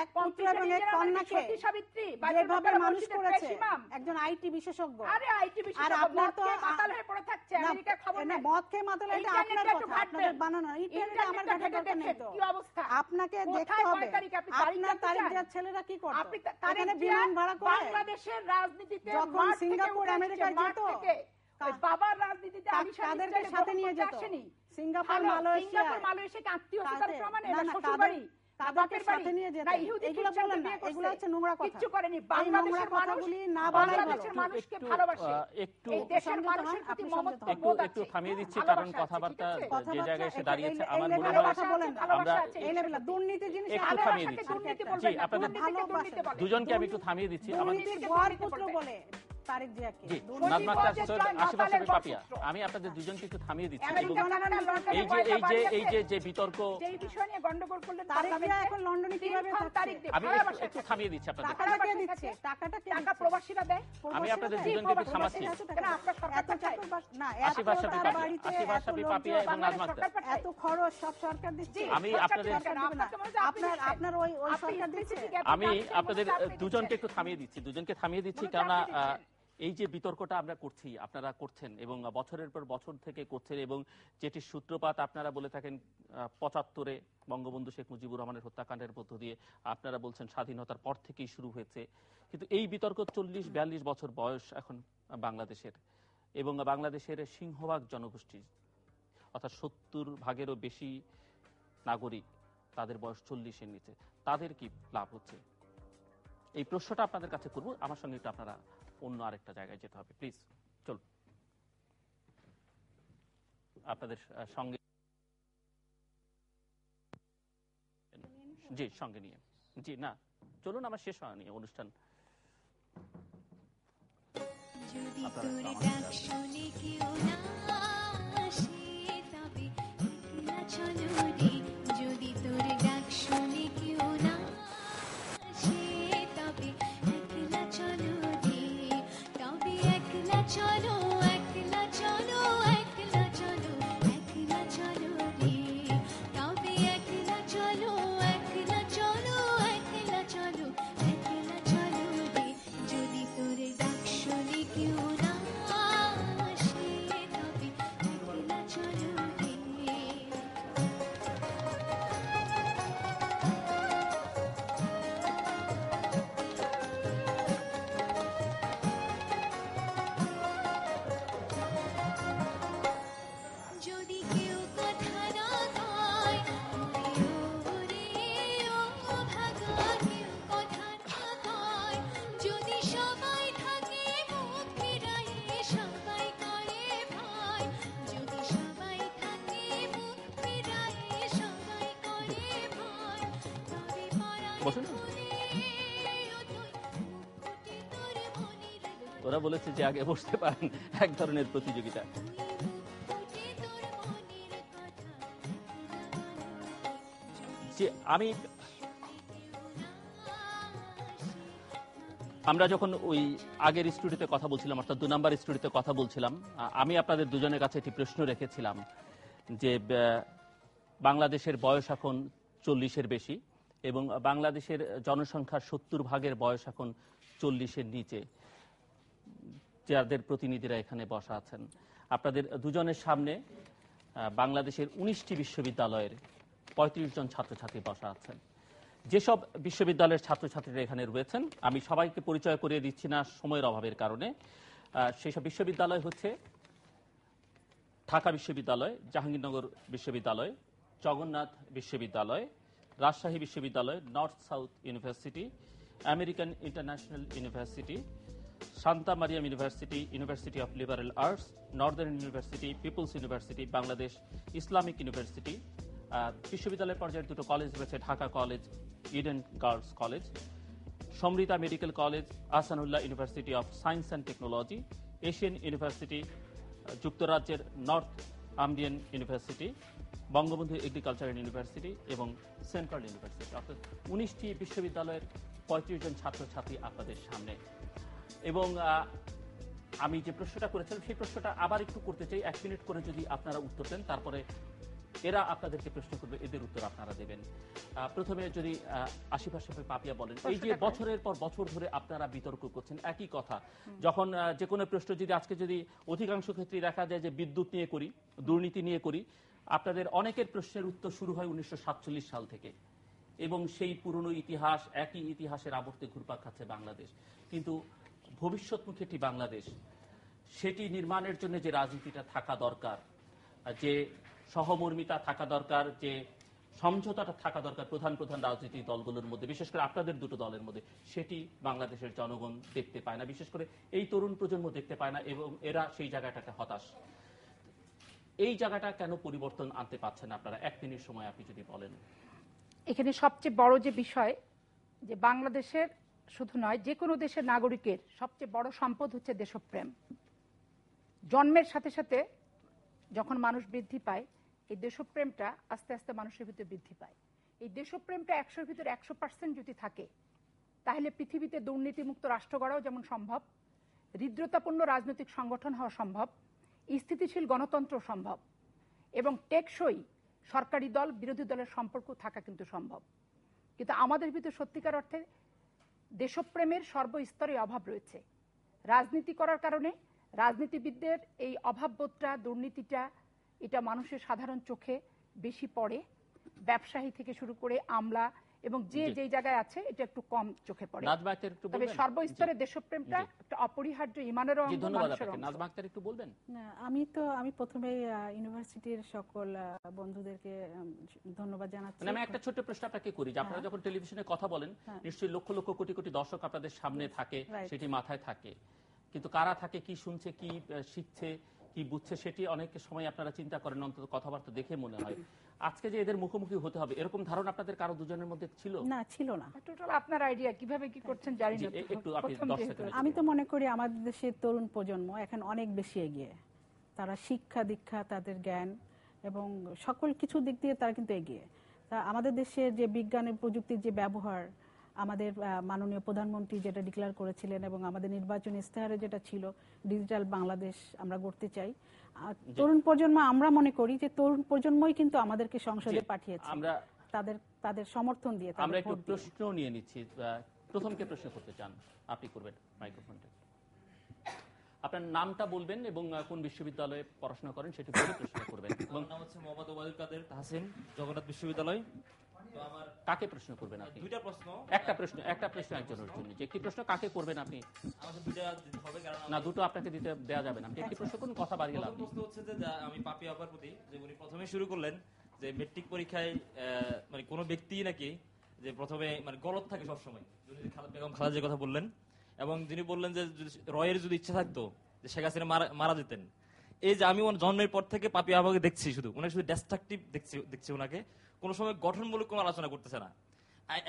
এক পুত্র এবং মানে কন্যাকে সাবিত্রী যেভাবে মানুষ করেছে একজন আইটি বিশেষজ্ঞ আরে আইটি বিশেষজ্ঞ আপনার তো মাতাল হয়ে পড়ে থাকছে আমেরিকা খবর না মদ খেয়ে মাতাল এটা আপনার কথা আপনাদের বানানো ইন্টারনেট আমার কথা দরকার নেই তো কি অবস্থা আপনাকে দেখতে হবে আপনার তারিখ যা ছেলেরা কি করত আপনি তারিখ বিমান ভাড়া করে বাংলাদেশের রাজনীতিতে যখন সিঙ্গাপুর আমেরিকা যেত বাবার রাজনীতিতে আমি তাদেরকে সাথে নিয়ে যেত সিঙ্গাপুর মালয়েশিয়া সিঙ্গাপুর মালয়েশিয়া আত্মীয় প্রমাণ শ্বশুরবাড়ি তাদেরকে সাথে নিয়ে যেতে এগুলো বলেন না এগুলো হচ্ছে নোংরা কথা কিছু করেনি বাংলাদেশের মানুষগুলি না বাংলাদেশের মানুষকে ভালোবাসে একটু এই দেশের মানুষের প্রতি একটু থামিয়ে দিচ্ছি কারণ কথাবার্তা যে জায়গায় এসে দাঁড়িয়েছে আমার মনে হয় আমরা এই দুর্নীতি জিনিস একটু থামিয়ে দিচ্ছি জি আপনাদের দুজনকে আমি একটু থামিয়ে দিচ্ছি আমাদের বলে তারেক জিয়াকে আমি আপনাদের দুজনকে একটু থামিয়ে দিচ্ছি এই যে এই যে এই যে যে বিতর্ক এই বিষয় নিয়ে গন্ডগোল তারেক জিয়া এখন লন্ডনে কিভাবে আমি একটু থামিয়ে দিচ্ছি আপনাদের দিচ্ছে টাকাটা টাকা প্রবাসীরা দেয় আমি আপনাদের দুজনকে একটু থামাচ্ছি না এত খরচ সব সরকার দিচ্ছে আমি আপনাদের আপনার আপনার ওই ওই সরকার দিচ্ছে আমি আপনাদের দুজনকে একটু থামিয়ে দিচ্ছি দুজনকে থামিয়ে দিচ্ছি এই যে বিতর্কটা আমরা করছি আপনারা করছেন এবং বছরের পর বছর থেকে করছেন এবং যেটির সূত্রপাত আপনারা বলে থাকেন পঁচাত্তরে বঙ্গবন্ধু শেখ মুজিবুর রহমানের হত্যাকাণ্ডের মধ্য দিয়ে আপনারা বলছেন স্বাধীনতার পর থেকেই শুরু হয়েছে কিন্তু এই বিতর্ক চল্লিশ বিয়াল্লিশ বছর বয়স এখন বাংলাদেশের এবং বাংলাদেশের সিংহভাগ জনগোষ্ঠী অর্থাৎ সত্তর ভাগেরও বেশি নাগরিক তাদের বয়স চল্লিশের নিচে তাদের কি লাভ হচ্ছে এই প্রশ্নটা আপনাদের কাছে করব আমার সঙ্গে একটু আপনারা অন্য আরেকটা জায়গায় যেতে হবে প্লিজ চলুন আপনাদের সঙ্গে জি সঙ্গে নিয়ে জি না চলুন আমার শেষ হয় নিয়ে অনুষ্ঠান যদি তোর ডাক শুনে কেউ চলো হচ্ছে যে আগে বসতে পারেন এক ধরনের প্রতিযোগিতা যে আমি আমরা যখন ওই আগের স্টুডিওতে কথা বলছিলাম অর্থাৎ দু নম্বর স্টুডিওতে কথা বলছিলাম আমি আপনাদের দুজনের কাছে একটি প্রশ্ন রেখেছিলাম যে বাংলাদেশের বয়স এখন চল্লিশের বেশি এবং বাংলাদেশের জনসংখ্যার সত্তর ভাগের বয়স এখন চল্লিশের নিচে যাদের প্রতিনিধিরা এখানে বসা আছেন আপনাদের দুজনের সামনে বাংলাদেশের উনিশটি বিশ্ববিদ্যালয়ের পঁয়ত্রিশ জন ছাত্রছাত্রী বসা আছেন যেসব বিশ্ববিদ্যালয়ের ছাত্রছাত্রীরা এখানে রয়েছেন আমি সবাইকে পরিচয় করিয়ে দিচ্ছি না সময়ের অভাবের কারণে সেসব বিশ্ববিদ্যালয় হচ্ছে ঢাকা বিশ্ববিদ্যালয় জাহাঙ্গীরনগর বিশ্ববিদ্যালয় জগন্নাথ বিশ্ববিদ্যালয় রাজশাহী বিশ্ববিদ্যালয় north south university American international university Santa Mariam university university of liberal arts northern university peoples university Bangladesh Islamic university বিশ্ববিদ্যালয় পর্যায়ের দুটো কলেজ রয়েছে Dhaka college Eden girls college Samorita medical college Ahsanullah university of science and technology Asian university যুক্তরাজ্যের Northumbrian university Bangabandhu agricultural university এবং central university অর্থাৎ উনিশটি বিশ্ববিদ্যালয়ের পঁয়ত্রিশ জন ছাত্রছাত্রী আপনাদের সামনে এবং আমি যে প্রশ্নটা করেছিলাম সেই প্রশ্নটা আবার একটু করতে চাই এক মিনিট করে যদি আপনারা উত্তর দেন তারপরে এরা আপনাদেরকে প্রশ্ন করবে এদের উত্তর আপনারা দেবেন প্রথমে যদি আশেপাশে পাপিয়া বলেন এই যে বছরের পর বছর ধরে আপনারা বিতর্ক করছেন একই কথা যখন যে কোনো প্রশ্ন যদি আজকে যদি অধিকাংশ ক্ষেত্রে দেখা যায় যে বিদ্যুৎ নিয়ে করি দুর্নীতি নিয়ে করি আপনাদের অনেকের প্রশ্নের উত্তর শুরু হয় উনিশশো সাল থেকে এবং সেই পুরনো ইতিহাস একই ইতিহাসের আবর্তে ঘুরপাক খাচ্ছে বাংলাদেশ কিন্তু ভবিষ্যৎমুখী একটি বাংলাদেশ সেটি নির্মাণের জন্য যে রাজনীতিটা থাকা দরকার যে সহমর্মিতা থাকা দরকার যে সমঝোতাটা থাকা দরকার প্রধান প্রধান রাজনৈতিক দলগুলোর মধ্যে বিশেষ করে আপনাদের দুটো দলের মধ্যে সেটি বাংলাদেশের জনগণ দেখতে পায় না বিশেষ করে এই তরুণ প্রজন্ম দেখতে পায় না এবং এরা সেই জায়গাটাকে হতাশ এই জায়গাটা কেন পরিবর্তন আনতে পারছেন আপনারা এক মিনিট সময় আপনি যদি বলেন এখানে সবচেয়ে বড় যে বিষয় যে বাংলাদেশের শুধু নয় যে কোনো দেশের নাগরিকের সবচেয়ে বড় সম্পদ হচ্ছে দেশপ্রেম জন্মের সাথে সাথে যখন মানুষ বৃদ্ধি পায় এই দেশপ্রেমটা আস্তে আস্তে মানুষের ভিতরে বৃদ্ধি পায় এই দেশপ্রেমটা একশোর ভিতরে একশো পার্সেন্ট যদি থাকে তাহলে পৃথিবীতে দুর্নীতিমুক্ত রাষ্ট্র গড়াও যেমন সম্ভব হৃদ্রতাপূর্ণ রাজনৈতিক সংগঠন হওয়া সম্ভব স্থিতিশীল গণতন্ত্র সম্ভব এবং টেকসই সরকারি দল বিরোধী দলের সম্পর্ক থাকা কিন্তু সম্ভব কিন্তু আমাদের ভিতরে সত্যিকার অর্থে দেশপ্রেমের সর্বস্তরে অভাব রয়েছে রাজনীতি করার কারণে রাজনীতিবিদদের এই অভাববোধটা দুর্নীতিটা এটা মানুষের সাধারণ চোখে বেশি পড়ে ব্যবসায়ী থেকে শুরু করে আমলা এবং যে যে জায়গায় আছে এটা একটু কম চোখে পড়ে একটু তবে সর্বস্তরে দেশপ্রেমটা একটা অপরিহার্য ইমানের অঙ্গ ধন্যবাদ আপনাকে নাজমা আক্তার একটু বলবেন আমি তো আমি প্রথমে ইউনিভার্সিটির সকল বন্ধুদেরকে ধন্যবাদ জানাচ্ছি মানে আমি একটা ছোট প্রশ্ন আপনাকে করি যে আপনারা হ্যাঁ। যখন টেলিভিশনে কথা বলেন হ্যাঁ। নিশ্চয়ই লক্ষ লক্ষ কোটি কোটি দর্শক আপনাদের সামনে থাকে সেটি মাথায় থাকে কিন্তু কারা থাকে কি শুনছে কি শিখছে কি বুঝছে সেটি অনেক সময় আপনারা চিন্তা করেন অন্তত কথাবার্তা দেখে মনে হয় আজকে যে এদের মুখোমুখি হতে হবে এরকম ধারণা আপনাদের কারো দুজনের মধ্যে ছিল না ছিল না টোটাল আপনার আইডিয়া কিভাবে কি করছেন জানি না একটু আপনি 10 সেকেন্ড আমি তো মনে করি আমাদের দেশের তরুণ প্রজন্ম এখন অনেক বেশি এগিয়ে তারা শিক্ষা দীক্ষা তাদের জ্ঞান এবং সকল কিছু দিক দিয়ে তারা কিন্তু এগিয়ে তা আমাদের দেশে যে বিজ্ঞানের প্রযুক্তির যে ব্যবহার আমাদের মাননীয় প্রধানমন্ত্রী যেটা ডিক্লেয়ার করেছিলেন এবং আমাদের নির্বাচন ইস্তেহারে যেটা ছিল ডিজিটাল বাংলাদেশ আমরা গড়তে চাই তরুণ প্রজন্ম আমরা মনে করি যে তরুণ প্রজন্মই কিন্তু আমাদেরকে সংসদে পাঠিয়েছে আমরা তাদের তাদের সমর্থন দিয়ে আমরা একটু প্রশ্ন নিয়ে নিচ্ছি প্রথমকে প্রশ্ন করতে চান আপনি করবেন মাইক্রোফোনটা আপনার নামটা বলবেন এবং কোন বিশ্ববিদ্যালয়ে পড়াশোনা করেন সেটি বলে প্রশ্ন করবেন এবং নাম হচ্ছে মোহাম্মদ ওয়াইল কাদের হাসিন জগন্নাথ বিশ্ববিদ্যালয় কাকে প্রশ্ন করবেন আপনি দুইটা প্রশ্ন একটা প্রশ্ন একটা প্রশ্ন একজনের জন্য যে প্রশ্ন কাকে করবেন আপনি না দুটো আপনাকে দিতে যাবে না একটি প্রশ্ন করুন কথা বাড়িয়ে লাভ প্রশ্ন হচ্ছে যে আমি পাপি আপার প্রতি যে উনি প্রথমে শুরু করলেন যে মেট্রিক পরীক্ষায় মানে কোনো ব্যক্তি নাকি যে প্রথমে মানে গলত থাকে সবসময় খালা বেগম খালা যে কথা বললেন এবং যিনি বললেন যে রয়ের যদি ইচ্ছা থাকতো যে শেখ হাসিনা মারা যেতেন এই যে আমি জন্মের পর থেকে পাপি আবাকে দেখছি শুধু শুধু ডেস্ট্রাকটিভ দেখছি দেখছি ওনাকে কোনো সময় গঠনমূলক কোনো আলোচনা করতেছে না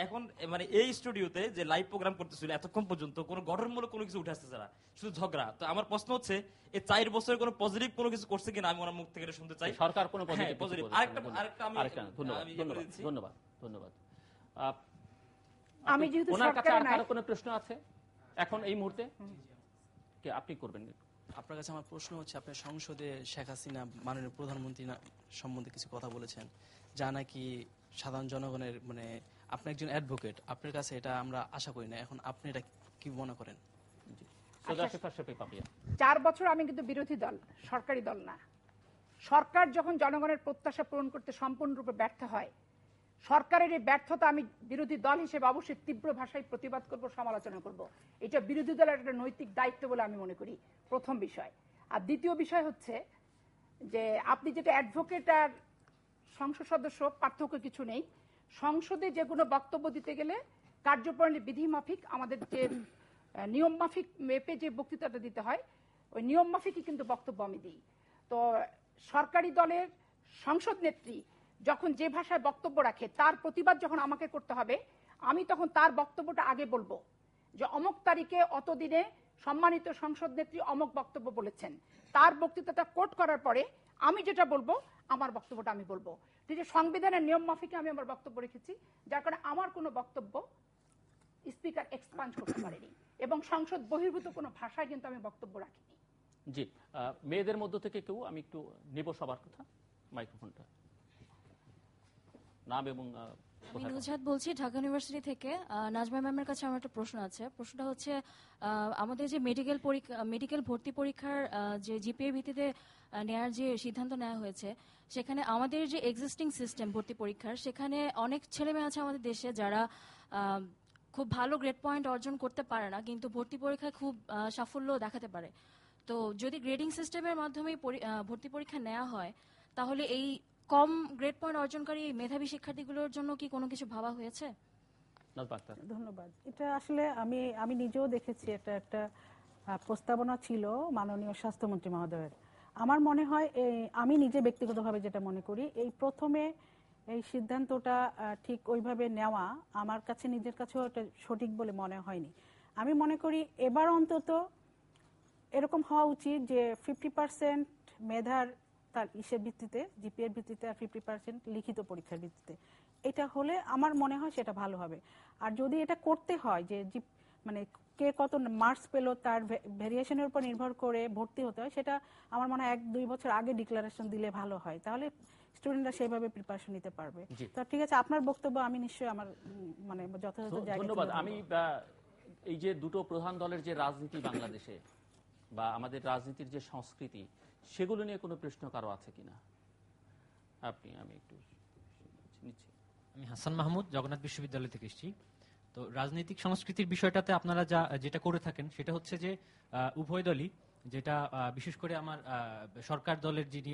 এখন মানে এই স্টুডিওতে যে লাইভ প্রোগ্রাম করতেছিল এতক্ষণ পর্যন্ত কোনো গঠনমূলক কোনো কিছু উঠে আসতেছে না শুধু ঝগড়া তো আমার প্রশ্ন হচ্ছে এই চার বছরে কোনো পজিটিভ কোনো কিছু করছে কিনা আমি ওনার মুখ থেকে শুনতে চাই সরকার কোনো পজিটিভ হ্যাঁ, আরেকটা আরেকটা আমি ধন্যবাদ ইয়ে ধন্যবাদ আমি যেহেতু ওনার কাছে আর কোনো প্রশ্ন আছে এখন এই মুহূর্তে কে আপনি করবেন আপনার কাছে আমার প্রশ্ন হচ্ছে আপনার সংসদে শেখ হাসিনা মাননীয় প্রধানমন্ত্রী সম্বন্ধে কিছু কথা বলেছেন যা নাকি সাধারণ জনগণের মানে আপনি একজন অ্যাডভোকেট আপনার কাছে এটা আমরা আশা করি না এখন আপনি এটা কি মনে করেন আচ্ছা। চার বছর আমি কিন্তু বিরোধী দল সরকারি দল না সরকার যখন জনগণের প্রত্যাশা পূরণ করতে সম্পূর্ণরূপে ব্যর্থ হয় সরকারের এই ব্যর্থতা আমি বিরোধী দল হিসেবে অবশ্যই তীব্র ভাষায় প্রতিবাদ করব সমালোচনা করব এটা বিরোধী দলের একটা নৈতিক দায়িত্ব বলে আমি মনে করি প্রথম বিষয় আর দ্বিতীয় বিষয় হচ্ছে যে আপনি যেটা অ্যাডভোকেট আর সংসদ সদস্য পার্থক্য কিছু নেই সংসদে যে কোনো বক্তব্য দিতে গেলে কার্যপ্রণালী বিধি মাফিক আমাদের যে নিয়ম মাফিক মেপে যে বক্তৃতাটা দিতে হয় ওই নিয়ম মাফিকই কিন্তু বক্তব্য আমি দিই তো সরকারি দলের সংসদ নেত্রী যখন যে ভাষায় বক্তব্য রাখে তার প্রতিবাদ যখন আমাকে করতে হবে আমি তখন তার বক্তব্যটা আগে বলবো যে অমক তারিখে অতদিনে সম্মানিত সংসদ নেত্রী অমক বক্তব্য বলেছেন তার বক্তৃতাটা কোট করার পরে আমি যেটা বলবো আমার বক্তব্যটা আমি বলবো যে সংবিধানের নিয়ম মাফিকে আমি আমার বক্তব্য রেখেছি যার কারণে আমার কোনো বক্তব্য স্পিকার এক্সপ্যান্ড করতে পারেনি এবং সংসদ বহির্ভূত কোনো ভাষায় কিন্তু আমি বক্তব্য রাখিনি জি মেয়েদের মধ্য থেকে কেউ আমি একটু নেব সবার কথা মাইক্রোফোনটা নাম এবং আমি নুজহাত বলছি ঢাকা ইউনিভার্সিটি থেকে নাজমা ম্যামের কাছে আমার একটা প্রশ্ন আছে প্রশ্নটা হচ্ছে আমাদের যে মেডিকেল পরীক্ষা মেডিকেল ভর্তি পরীক্ষার যে জিপিএ ভিত্তিতে নেয়ার যে সিদ্ধান্ত নেওয়া হয়েছে সেখানে আমাদের যে এক্সিস্টিং সিস্টেম ভর্তি পরীক্ষার সেখানে অনেক ছেলেমেয়ে আছে আমাদের দেশে যারা খুব ভালো গ্রেড পয়েন্ট অর্জন করতে পারে না কিন্তু ভর্তি পরীক্ষায় খুব সাফল্য দেখাতে পারে তো যদি গ্রেডিং সিস্টেমের মাধ্যমে ভর্তি পরীক্ষা নেওয়া হয় তাহলে এই কম গ্রেড পয়েন্ট অর্জনকারী মেধাবী শিক্ষার্থীগুলোর জন্য কি কোনো কিছু ভাবা হয়েছে ধন্যবাদ এটা আসলে আমি আমি নিজেও দেখেছি এটা একটা প্রস্তাবনা ছিল মাননীয় স্বাস্থ্যমন্ত্রী মহোদয়ের আমার মনে হয় আমি নিজে ব্যক্তিগতভাবে যেটা মনে করি এই প্রথমে এই সিদ্ধান্তটা ঠিক ওইভাবে নেওয়া আমার কাছে নিজের কাছেও এটা সঠিক বলে মনে হয়নি আমি মনে করি এবার অন্তত এরকম হওয়া উচিত যে ফিফটি পার্সেন্ট মেধার কার ইসের ভিত্তিতে জিপিএর ভিত্তিতে আর ফিফটি পার্সেন্ট লিখিত পরীক্ষার ভিত্তিতে এটা হলে আমার মনে হয় সেটা ভালো হবে আর যদি এটা করতে হয় যে মানে কে কত মার্কস পেল তার ভেরিয়েশনের উপর নির্ভর করে ভর্তি হতে হয় সেটা আমার মনে হয় এক দুই বছর আগে ডিক্লারেশন দিলে ভালো হয় তাহলে স্টুডেন্টরা সেইভাবে প্রিপারেশন নিতে পারবে তো ঠিক আছে আপনার বক্তব্য আমি নিশ্চয়ই আমার মানে যথাযথ ধন্যবাদ আমি এই যে দুটো প্রধান দলের যে রাজনীতি বাংলাদেশে বা আমাদের রাজনীতির যে সংস্কৃতি সেগুলো নিয়ে কোনো প্রশ্ন কারো আছে কিনা আপনি আমি একটু নিচ্ছি আমি হাসান মাহমুদ জগন্নাথ বিশ্ববিদ্যালয় থেকে এসেছি তো রাজনৈতিক সংস্কৃতির বিষয়টাতে আপনারা যা যেটা করে থাকেন সেটা হচ্ছে যে উভয় দলই যেটা বিশেষ করে আমার সরকার দলের যিনি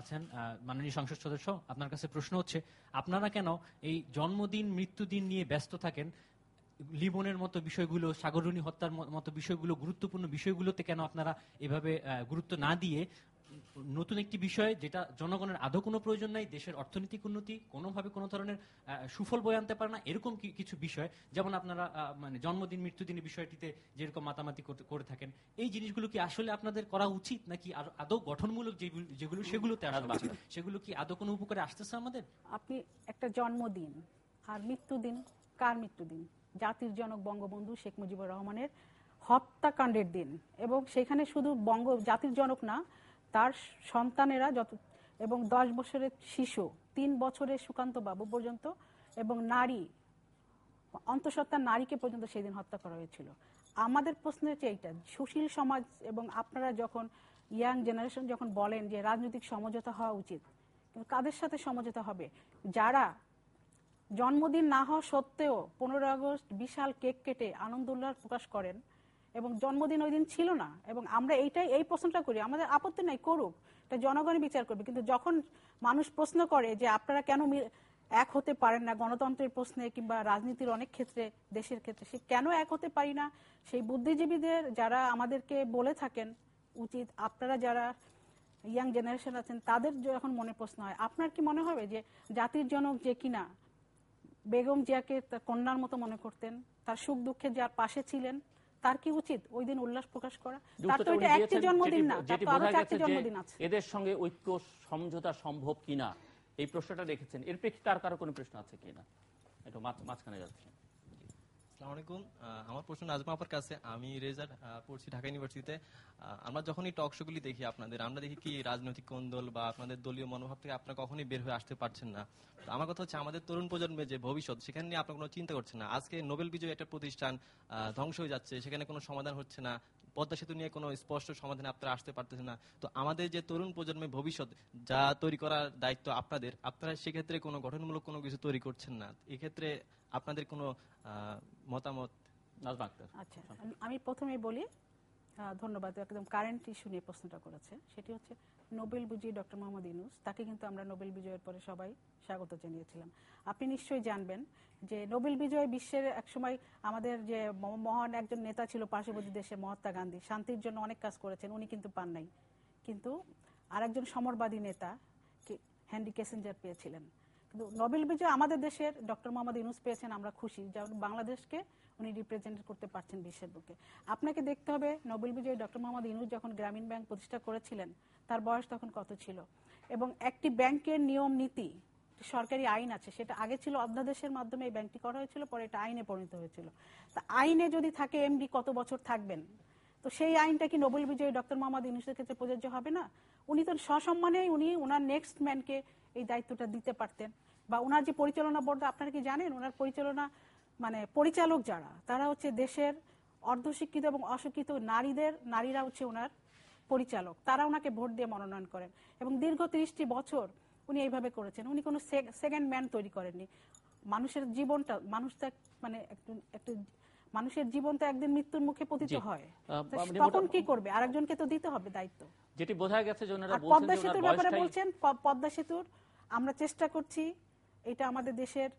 আছেন মাননীয় সংসদ সদস্য আপনার কাছে প্রশ্ন হচ্ছে আপনারা কেন এই জন্মদিন মৃত্যুদিন নিয়ে ব্যস্ত থাকেন লিবনের মতো বিষয়গুলো সাগরণী হত্যার মতো বিষয়গুলো গুরুত্বপূর্ণ বিষয়গুলোতে কেন আপনারা এভাবে গুরুত্ব না দিয়ে নতুন একটি বিষয় যেটা জনগণের আদৌ কোনো প্রয়োজন নাই দেশের অর্থনৈতিক উন্নতি কোনোভাবে কোনো ধরনের সুফল বয়ে আনতে পারে না এরকম কিছু বিষয় যেমন আপনারা মানে জন্মদিন মৃত্যুদিনের বিষয়টিতে যেরকম মাতামাতি করে থাকেন এই জিনিসগুলো কি আসলে আপনাদের করা উচিত নাকি আদৌ গঠনমূলক যেগুলো সেগুলোতে আসা আচ্ছা। উচিত সেগুলো কি আদৌ কোনো উপকারে আসতেছে আমাদের আপনি একটা জন্মদিন আর মৃত্যুদিন কার মৃত্যুদিন জাতির জনক বঙ্গবন্ধু শেখ মুজিবুর রহমানের হত্যাকাণ্ডের দিন এবং সেখানে শুধু বঙ্গ জাতির জনক না তার সন্তানেরা যত এবং দশ বছরের শিশু তিন বছরের সুকান্ত বাবু পর্যন্ত এবং নারী অন্তঃসত্ত্বা নারীকে পর্যন্ত সেদিন হত্যা করা হয়েছিল আমাদের প্রশ্ন হচ্ছে এইটা সুশীল সমাজ এবং আপনারা যখন ইয়াং জেনারেশন যখন বলেন যে রাজনৈতিক সমঝোতা হওয়া উচিত কিন্তু কাদের সাথে সমঝোতা হবে যারা জন্মদিন না হওয়া সত্ত্বেও পনেরোই আগস্ট বিশাল কেক কেটে আনন্দ উল্লাস প্রকাশ করেন এবং জন্মদিন ওই দিন ছিল না এবং আমরা এইটাই এই প্রশ্নটা করি আমাদের আপত্তি নাই করুক এটা জনগণ বিচার করবে কিন্তু যখন মানুষ প্রশ্ন করে যে আপনারা কেন এক হতে পারেন না গণতন্ত্রের প্রশ্নে কিংবা রাজনীতির অনেক ক্ষেত্রে দেশের ক্ষেত্রে সে কেন এক হতে পারি না সেই বুদ্ধিজীবীদের যারা আমাদেরকে বলে থাকেন উচিত আপনারা যারা ইয়াং জেনারেশন আছেন তাদের যখন মনে প্রশ্ন হয় আপনার কি মনে হবে যে জাতির জনক যে কিনা বেগম জিয়াকে কন্যার মতো মনে করতেন তার সুখ দুঃখে যার পাশে ছিলেন তার কি উচিত ওই দিন উল্লাস প্রকাশ করা তার তো এটা একটি জন্মদিন না তার তো আরো চারটি জন্মদিন আছে এদের সঙ্গে ঐক্য সমঝোতা সম্ভব কিনা এই প্রশ্নটা রেখেছেন এর প্রেক্ষিতে আর কারো কোনো প্রশ্ন আছে কিনা একটু মাঝখানে যাচ্ছে আমার প্রশ্ন আপার কাছে আমি রেজার পড়ছি ঢাকা ইউনিভার্সিটিতে আমরা যখন এই টক শোগুলি দেখি আপনাদের আমরা দেখি কি রাজনৈতিক বা আপনাদের দলীয় মনোভাব থেকে আপনারা কখনই বের হয়ে আসতে পারছেন না তো আমার কথা হচ্ছে আমাদের তরুণ প্রজন্মের যে ভবিষ্যৎ সেখানে নিয়ে আপনার কোনো চিন্তা করছেন না আজকে নোবেল বিজয়ী একটা প্রতিষ্ঠান ধ্বংস হয়ে যাচ্ছে সেখানে কোনো সমাধান হচ্ছে না পদ্মা সেতু নিয়ে কোনো স্পষ্ট সমাধানে আপনারা আসতে পারতেছেন না তো আমাদের যে তরুণ প্রজন্মের ভবিষ্যৎ যা তৈরি করার দায়িত্ব আপনাদের আপনারা সেক্ষেত্রে কোনো গঠনমূলক কোনো কিছু তৈরি করছেন না এক্ষেত্রে আপনাদের কোনো মতামত আচ্ছা, আমি প্রথমে বলি ধন্যবাদ একদম কারেন্ট ইস্যু নিয়ে প্রশ্নটা করেছে সেটি হচ্ছে নোবেল বিজয়ী ডক্টর মোহাম্মদ ইনুস তাকে কিন্তু আমরা নোবেল বিজয়ের পরে সবাই স্বাগত জানিয়েছিলাম আপনি নিশ্চয়ই জানবেন যে নোবেল বিজয় বিশ্বের একসময় আমাদের যে মহান একজন নেতা ছিল পার্শ্ববর্তী দেশে মহাত্মা গান্ধী শান্তির জন্য অনেক কাজ করেছেন উনি কিন্তু পান নাই কিন্তু আর একজন সমরবাদী নেতা হ্যান্ডি কেসেঞ্জার পেয়েছিলেন নোবেল বিজয় আমাদের দেশের ডক্টর মোহাম্মদ ইউনুস পেয়েছেন আমরা খুশি যেমন বাংলাদেশকে উনি রিপ্রেজেন্ট করতে পারছেন বিশ্বের বুকে আপনাকে দেখতে হবে নোবেল বিজয় ডক্টর মোহাম্মদ ইউনুস যখন গ্রামীণ ব্যাংক প্রতিষ্ঠা করেছিলেন তার বয়স তখন কত ছিল এবং একটি ব্যাংকের নিয়ম নীতি সরকারি আইন আছে সেটা আগে ছিল অধ্যাদেশের মাধ্যমে এই ব্যাংকটি করা হয়েছিল পরে এটা আইনে পরিণত হয়েছিল তা আইনে যদি থাকে এমডি কত বছর থাকবেন তো সেই আইনটা কি নোবেল বিজয়ী ডক্টর মোহাম্মদ ইউনুসের ক্ষেত্রে প্রযোজ্য হবে না উনি তো সসম্মানে উনি ওনার নেক্সট ম্যানকে এই দায়িত্বটা দিতে পারতেন বা ওনার যে পরিচালনা বোর্ড আপনারা কি জানেন ওনার পরিচালনা মানে পরিচালক যারা তারা হচ্ছে দেশের অর্ধশিক্ষিত এবং অশিক্ষিত নারীদের নারীরা হচ্ছে ওনার পরিচালক তারা ওনাকে ভোট দিয়ে মনোনয়ন করেন এবং দীর্ঘ ত্রিশটি বছর উনি এইভাবে করেছেন উনি কোনো সেকেন্ড ম্যান তৈরি করেননি মানুষের জীবনটা মানুষটা মানে একটু একটু মানুষের জীবন তো একদিন মৃত্যুর মুখে পতিত হয় তখন কি করবে আরেকজনকে তো দিতে হবে দায়িত্ব যেটি বোঝা গেছে পদ্মা সেতুর ব্যাপারে বলছেন পদ্মা সেতুর আমরা চেষ্টা করছি এটা আমাদের দেশের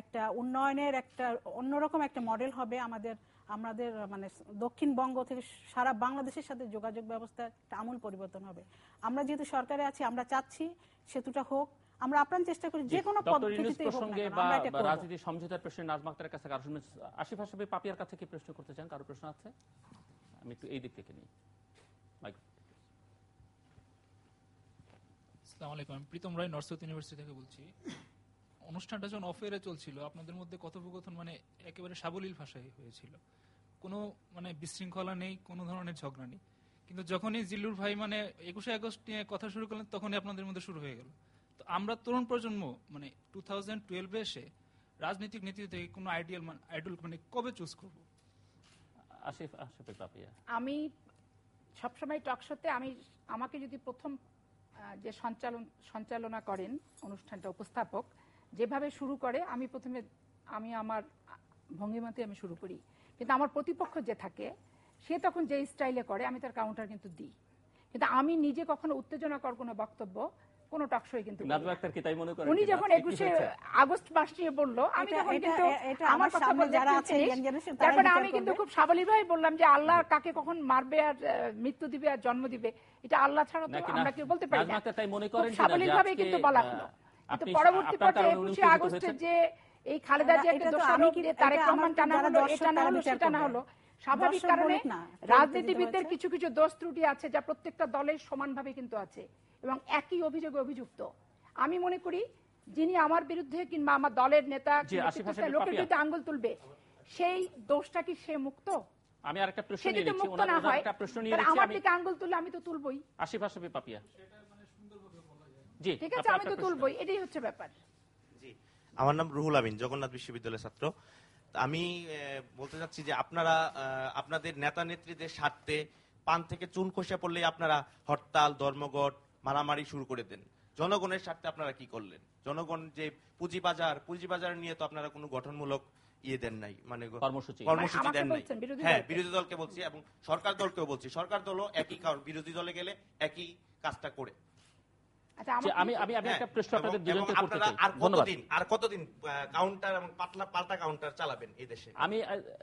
একটা উন্নয়নের একটা অন্যরকম একটা মডেল হবে আমাদের আমাদের মানে দক্ষিণবঙ্গ থেকে সারা বাংলাদেশের সাথে যোগাযোগ ব্যবস্থা একটা আমূল পরিবর্তন হবে আমরা যেহেতু সরকারে আছি আমরা চাচ্ছি সেতুটা হোক আমরা আপ্রাণ চেষ্টা করি যে কোনো প্রসঙ্গে বা রাজনীতি সমঝোতার প্রশ্নে নাজমা কাছে কারো শুনে আশিফ পাপিয়ার কাছে কি প্রশ্ন করতে চান কারো প্রশ্ন আছে আমি একটু এই দিক থেকে নিই মাইক্রো আসসালামু আলাইকুম প্রীতম রায় নর্থ ইউনিভার্সিটি থেকে বলছি অনুষ্ঠানটা যখন অফ এয়ারে চলছিল আপনাদের মধ্যে কথোপকথন মানে একেবারে সাবলীল ভাষায় হয়েছিল কোনো মানে বিশৃঙ্খলা নেই কোনো ধরনের ঝগড়া নেই কিন্তু যখনই জিল্লুর ভাই মানে একুশে আগস্ট নিয়ে কথা শুরু করলেন তখনই আপনাদের মধ্যে শুরু হয়ে গেল তো আমরা তরুণ প্রজন্ম মানে টু থাউজেন্ড টুয়েলভে এসে রাজনৈতিক নীতি থেকে কোনো আইডিয়াল মানে, আইডল মানে কবে চুজ করব আসিফ আসিফ আমি সবসময় টকশোতে আমি আমাকে যদি প্রথম যে সঞ্চালন সঞ্চালনা করেন অনুষ্ঠানটা উপস্থাপক যেভাবে শুরু করে আমি প্রথমে আমি আমার ভঙ্গিমাতে আমি শুরু করি কিন্তু আমার প্রতিপক্ষ যে থাকে সে তখন যে স্টাইলে করে আমি তার কাউন্টার কিন্তু দিই কিন্তু আমি নিজে কখনো উত্তেজনাকর কোনো বক্তব্য কোন টকশোই কিন্তু নাজমা আক্তার কি তাই মনে করেন উনি যখন 21 আগস্ট মাস নিয়ে বললো আমি তখন কিন্তু আমার কথা বলে যারা আছে তারপরে আমি কিন্তু খুব সাবলীভাবে বললাম যে আল্লাহ কাকে কখন মারবে আর মৃত্যু দিবে আর জন্ম দিবে এটা আল্লাহ ছাড়া তো আমরা কি বলতে পারি নাজমা আক্তার তাই মনে করেন সাবলীভাবে কিন্তু বলা হলো কিন্তু পরবর্তী পর্যায়ে 21 আগস্টের যে এই খালেদা জিয়াকে আমি কি তারেক রহমান টানা হলো এটা না হলো সেটা না হলো স্বাভাবিক কারণে রাজনীতিবিদদের কিছু কিছু দোষ ত্রুটি আছে যা প্রত্যেকটা দলের সমানভাবে কিন্তু আছে এবং একই অভিযোগে অভিযুক্ত আমি মনে করি যিনি আমার বিরুদ্ধে কিংবা আমার দলের নেতা লোকের বিরুদ্ধে আঙ্গুল তুলবে সেই দোষটা কি সে মুক্ত আমি আর একটা প্রশ্ন নিয়ে নিচ্ছি ওনার একটা প্রশ্ন নিয়ে নিচ্ছি আমার দিকে আঙ্গুল তুললে আমি তো তুলবই আশিফ পাপিয়া জি ঠিক আছে আমি তো তুলবই এটাই হচ্ছে ব্যাপার জি আমার নাম রুহুল আমিন জগন্নাথ বিশ্ববিদ্যালয়ের ছাত্র আমি বলতে চাচ্ছি যে আপনারা আপনাদের নেতা নেত্রীদের স্বার্থে পান থেকে চুন খসে পড়লে আপনারা হরতাল ধর্মঘট মারামারি শুরু করে দেন জনগণের স্বার্থে আপনারা কি করলেন জনগণ যে পুঁজিবাজার পুঁজিবাজার নিয়ে তো আপনারা কোনো গঠনমূলক ইয়ে দেন নাই মানে কর্মসূচি কর্মসূচি দেন নাই হ্যাঁ বিরোধী দলকে বলছি এবং সরকার দলকেও বলছি সরকার দলও একই কারণ বিরোধী দলে গেলে একই কাজটা করে আচ্ছা, হ্যাঁ,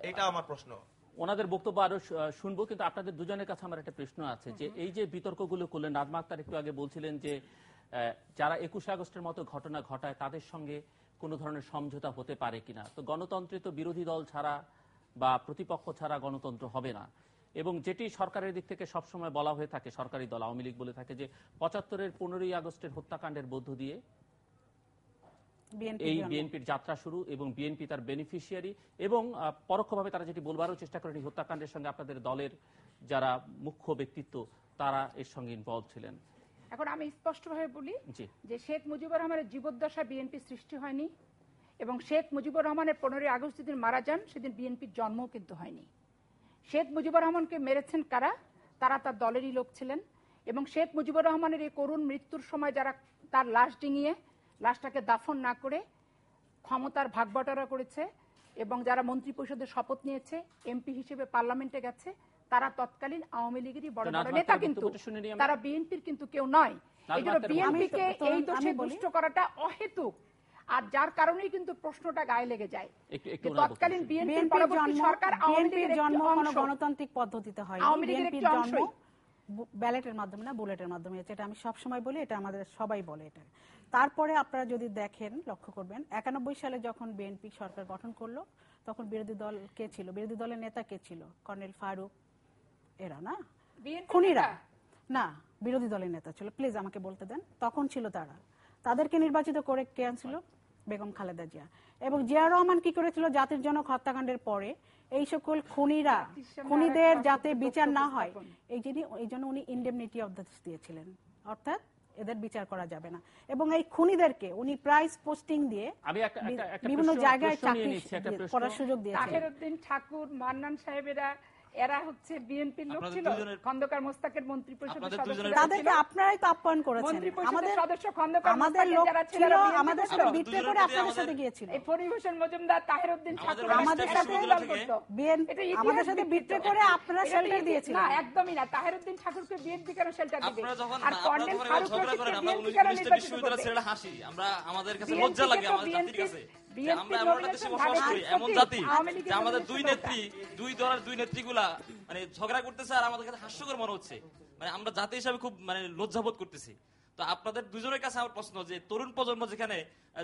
এই ওনাদের বক্তব্য আরো শুনবো কিন্তু আপনাদের দুজনের কাছে আমার একটা প্রশ্ন আছে যে এই যে বিতর্কগুলো করলেন নাজমা আক্তার একটু আগে বলছিলেন যে যারা একুশে আগস্টের মতো ঘটনা ঘটায় তাদের সঙ্গে কোনো ধরনের সমঝোতা হতে পারে কিনা তো গণতন্ত্রে তো বিরোধী দল ছাড়া বা প্রতিপক্ষ ছাড়া গণতন্ত্র হবে না এবং যেটি সরকারের দিক থেকে সবসময় বলা হয়ে থাকে সরকারি দল আওয়ামী লীগ বলে থাকে যে পঁচাত্তরের পনেরোই আগস্টের হত্যাকাণ্ডের মধ্য দিয়ে এই বিএনপির যাত্রা শুরু এবং বিএনপি তার বেনিফিশিয়ারি এবং পরোক্ষভাবে তারা যেটি বলবারও চেষ্টা করেন হত্যাকাণ্ডের সঙ্গে আপনাদের দলের যারা মুখ্য ব্যক্তিত্ব তারা এর সঙ্গে ইনভলভ ছিলেন এখন আমি স্পষ্টভাবে বলি যে শেখ মুজিবুর রহমানের জীবদ্দশা বিএনপি সৃষ্টি হয়নি এবং শেখ মুজিবুর রহমানের পনেরোই আগস্ট যেদিন মারা যান সেদিন বিএনপির জন্মও কিন্তু হয়নি শেখ মুজিবুর রহমানকে মেরেছেন কারা তারা তার দলেরই লোক ছিলেন এবং শেখ মুজিবুর রহমানের এই করুণ মৃত্যুর সময় যারা তার লাশ ডিঙিয়ে লাশটাকে দাফন না করে ক্ষমতার ভাগ বাটোয়ারা করেছে এবং যারা মন্ত্রী পরিষদের শপথ নিয়েছে এমপি হিসেবে পার্লামেন্টে গেছে তারা তৎকালীন আওয়ামী লীগেরই বড় বড় নেতা কিন্তু তারা বিএনপির কিন্তু কেউ নয় এই জন্য বিএনপিকে এই দোষে দুষ্ট করাটা অহেতুক আর যার কারণেই কিন্তু প্রশ্নটা গায়ে লেগে যায় তৎকালীন বিএনপির সরকার আওয়ামী জন্ম গণতান্ত্রিক পদ্ধতিতে হয় আওয়ামী লীগের একটি ব্যালেটের মাধ্যমে না বুলেটের মাধ্যমে এটা আমি সব সময় বলি এটা আমাদের সবাই বলে এটা তারপরে আপনারা যদি দেখেন লক্ষ্য করবেন একানব্বই সালে যখন বিএনপি সরকার গঠন করলো তখন বিরোধী দল কে ছিল বিরোধী দলের নেতা কে ছিল কর্নেল ফারুক এরা না খুনিরা না বিরোধী দলের নেতা ছিল প্লিজ আমাকে বলতে দেন তখন ছিল তারা তাদেরকে নির্বাচিত করে কে আনছিল বেগম খালেদা জিয়া এবং জিয়া রহমান কি করেছিল জাতির জনক হত্যাকাণ্ডের পরে এই সকল খুনিরা খুনিদের যাতে বিচার না হয় এই জন্য এই জন্য উনি ইন্ডেমনিটি অধ্যাদেশ দিয়েছিলেন অর্থাৎ এদের বিচার করা যাবে না এবং এই খুনিদেরকে উনি প্রাইস পোস্টিং দিয়ে আমি বিভিন্ন জায়গায় চাকরি করার সুযোগ দিয়েছেন তাহিরউদ্দিন ঠাকুর মান্নান সাহেবেরা এরা হচ্ছে বিএনপির লোক ছিল খন্দকার মোস্তাকের মন্ত্রী পরিষদের সদস্য তাদেরকে আপনারাই তো আপ্যায়ন করেছেন আমাদের সদস্য খন্দকার আমাদের লোক ছিল আমাদের সাথে বিতে করে আপনাদের সাথে গিয়েছিল এই পরিভূষণ মজুমদার তাহিরউদ্দিন ঠাকুর আমাদের সাথে বিএনপি আমাদের সাথে বিতে করে আপনারা শেল্টার দিয়েছিলেন না একদমই না তাহিরউদ্দিন ঠাকুরকে বিএনপি কেন শেল্টার দিবে আর কর্নেল ফারুক রশিদকে বিএনপি কেন নির্বাচিত করবে হাসি আমরা আমাদের কাছে লজ্জা লাগে আমাদের জাতির কাছে আমরা এমন একটা দেশে বসবাস করি এমন জাতি যে আমাদের দুই নেত্রী দুই দলের দুই নেত্রীগুলা মানে ঝগড়া করতেছে আর আমাদের কাছে হাস্যকর মনে হচ্ছে মানে আমরা জাতি হিসাবে খুব মানে লজ্জাবোধ করতেছি তো আপনাদের দুজনের কাছে আমার প্রশ্ন যে তরুণ প্রজন্ম যেখানে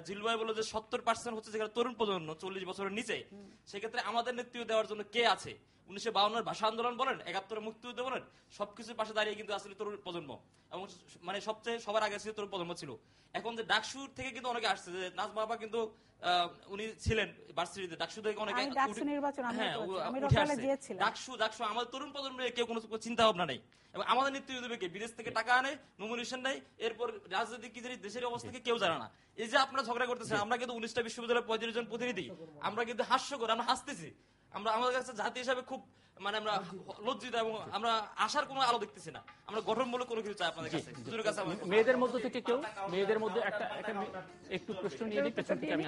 জিলবাই বলল যে সত্তর পার্সেন্ট হচ্ছে যেখানে তরুণ প্রজন্ম চল্লিশ বছরের নিচে সেক্ষেত্রে আমাদের নেতৃত্ব দেওয়ার জন্য কে আছে উনিশশো বাউন্নের ভাষা আন্দোলন বলেন একাত্তরে মুক্তিযুদ্ধ বলেন সবকিছুর পাশে দাঁড়িয়ে কিন্তু আসলে তরুণ প্রজন্ম এবং মানে সবচেয়ে সবার আগে ছিল তরুণ প্রজন্ম ছিল এখন যে ডাকসুর থেকে কিন্তু অনেকে আসছে যে নাজ বাবা কিন্তু উনি ছিলেন ডাকসু থেকে অনেকে হ্যাঁ, ডাকসু ডাকসু আমাদের তরুণ কেউ কোনো চিন্তা ভাবনা নেই এবং আমাদের নেতৃত্বকে বিদেশ থেকে টাকা আনে নমিনেশন নেই এরপর রাজনীতি কি দেশের অবস্থাকে কেউ জানে না এই যে আপনারা ঝগড়া করতেছেন আমরা কিন্তু উনিশটা বিশ্ববিদ্যালয়ের পঁয়ত্রিশ জন প্রতিনিধি আমরা কিন্তু হাস্যকর আমরা হাসতেছি আমরা আমাদের কাছে জাতি হিসাবে খুব মানে আমরা লজ্জিত এবং আমরা আসার কোনো আলো দেখতেছি না আমরা গঠনমূলক কোনো কিছু চাই আপনাদের কাছে কাছে মেয়েদের মধ্যে থেকে কেউ মেয়েদের মধ্যে একটা একটু প্রশ্ন নিয়ে নিই পেছন থেকে আমি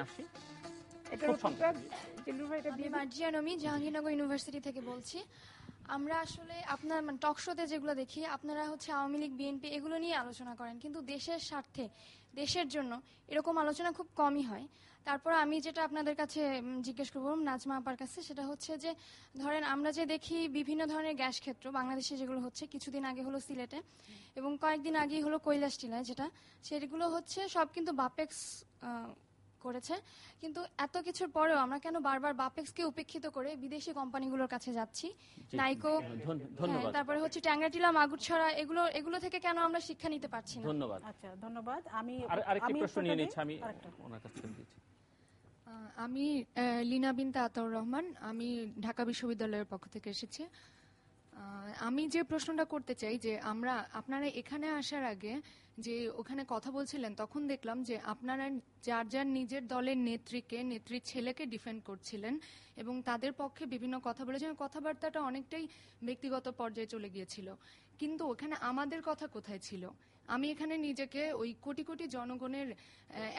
জাহাঙ্গীরনগর ইউনিভার্সিটি থেকে বলছি আমরা আসলে আপনার টক মানে, শোতে যেগুলো দেখি আপনারা হচ্ছে আওয়ামী লীগ বিএনপি এগুলো নিয়ে আলোচনা করেন কিন্তু দেশের স্বার্থে দেশের জন্য এরকম আলোচনা খুব কমই হয় তারপর আমি যেটা আপনাদের কাছে জিজ্ঞেস করবো নাজমা আপার কাছে সেটা হচ্ছে যে ধরেন আমরা যে দেখি বিভিন্ন ধরনের গ্যাস ক্ষেত্র বাংলাদেশে যেগুলো হচ্ছে কিছুদিন আগে হলো সিলেটে এবং কয়েকদিন আগেই হলো কৈলাস টিলায় যেটা সেগুলো হচ্ছে সব কিন্তু বাপেক্স করেছে কিন্তু এত কিছুর পরেও আমরা কেন বারবার বাপেক্সকে উপেক্ষিত করে বিদেশি কোম্পানিগুলোর কাছে যাচ্ছি নাইকো হ্যাঁ, তারপরে হচ্ছে ট্যাংরাটিলা ছড়া এগুলো এগুলো থেকে কেন আমরা শিক্ষা নিতে পারছি না ধন্যবাদ আচ্ছা ধন্যবাদ আমি প্রশ্ন নিয়ে নিচ্ছি আমি ওনার আমি লিনা বিন আতাউর রহমান আমি ঢাকা বিশ্ববিদ্যালয়ের পক্ষ থেকে এসেছি আমি যে প্রশ্নটা করতে চাই যে আমরা আপনারা এখানে আসার আগে যে ওখানে কথা বলছিলেন তখন দেখলাম যে আপনারা যার যার নিজের দলের নেত্রীকে নেত্রীর ছেলেকে ডিফেন্ড করছিলেন এবং তাদের পক্ষে বিভিন্ন কথা বলেছেন কথাবার্তাটা অনেকটাই ব্যক্তিগত পর্যায়ে চলে গিয়েছিল কিন্তু ওখানে আমাদের কথা কোথায় ছিল আমি এখানে নিজেকে ওই কোটি কোটি জনগণের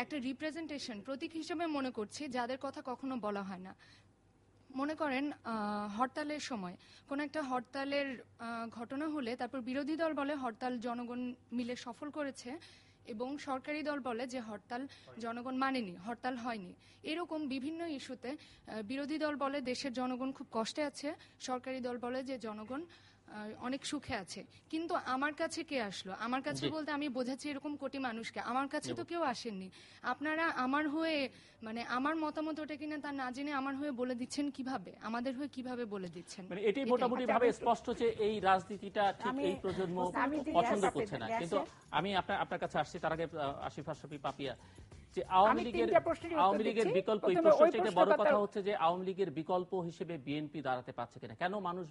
একটা রিপ্রেজেন্টেশন প্রতীক হিসেবে মনে করছি যাদের কথা কখনো বলা হয় না মনে করেন হরতালের সময় কোন একটা হরতালের ঘটনা হলে তারপর বিরোধী দল বলে হরতাল জনগণ মিলে সফল করেছে এবং সরকারি দল বলে যে হরতাল জনগণ মানেনি হরতাল হয়নি এরকম বিভিন্ন ইস্যুতে বিরোধী দল বলে দেশের জনগণ খুব কষ্টে আছে সরকারি দল বলে যে জনগণ অনেক সুখে আছে কিন্তু আমার কাছে কে আসলো আমার কাছে বলতে আমি বোঝাচ্ছি এরকম কোটি মানুষকে আমার কাছে তো কেউ আসেননি আপনারা আমার হয়ে মানে আমার মতামত ওটা কিনা তা না জেনে আমার হয়ে বলে দিচ্ছেন কিভাবে আমাদের হয়ে কিভাবে বলে দিচ্ছেন মানে এটাই মোটামুটি ভাবে স্পষ্ট যে এই রাজনীতিটা ঠিক এই প্রজন্ম পছন্দ করছে না কিন্তু আমি আপনার আপনার কাছে আসছি তার আগে আশিফ আশরাফি পাপিয়া যে আওয়ামী লীগের বিকল্প বড় কথা হচ্ছে যে আওয়ামী লীগের বিকল্প হিসেবে বিএনপি দাঁড়াতে পারছে কিনা কেন মানুষ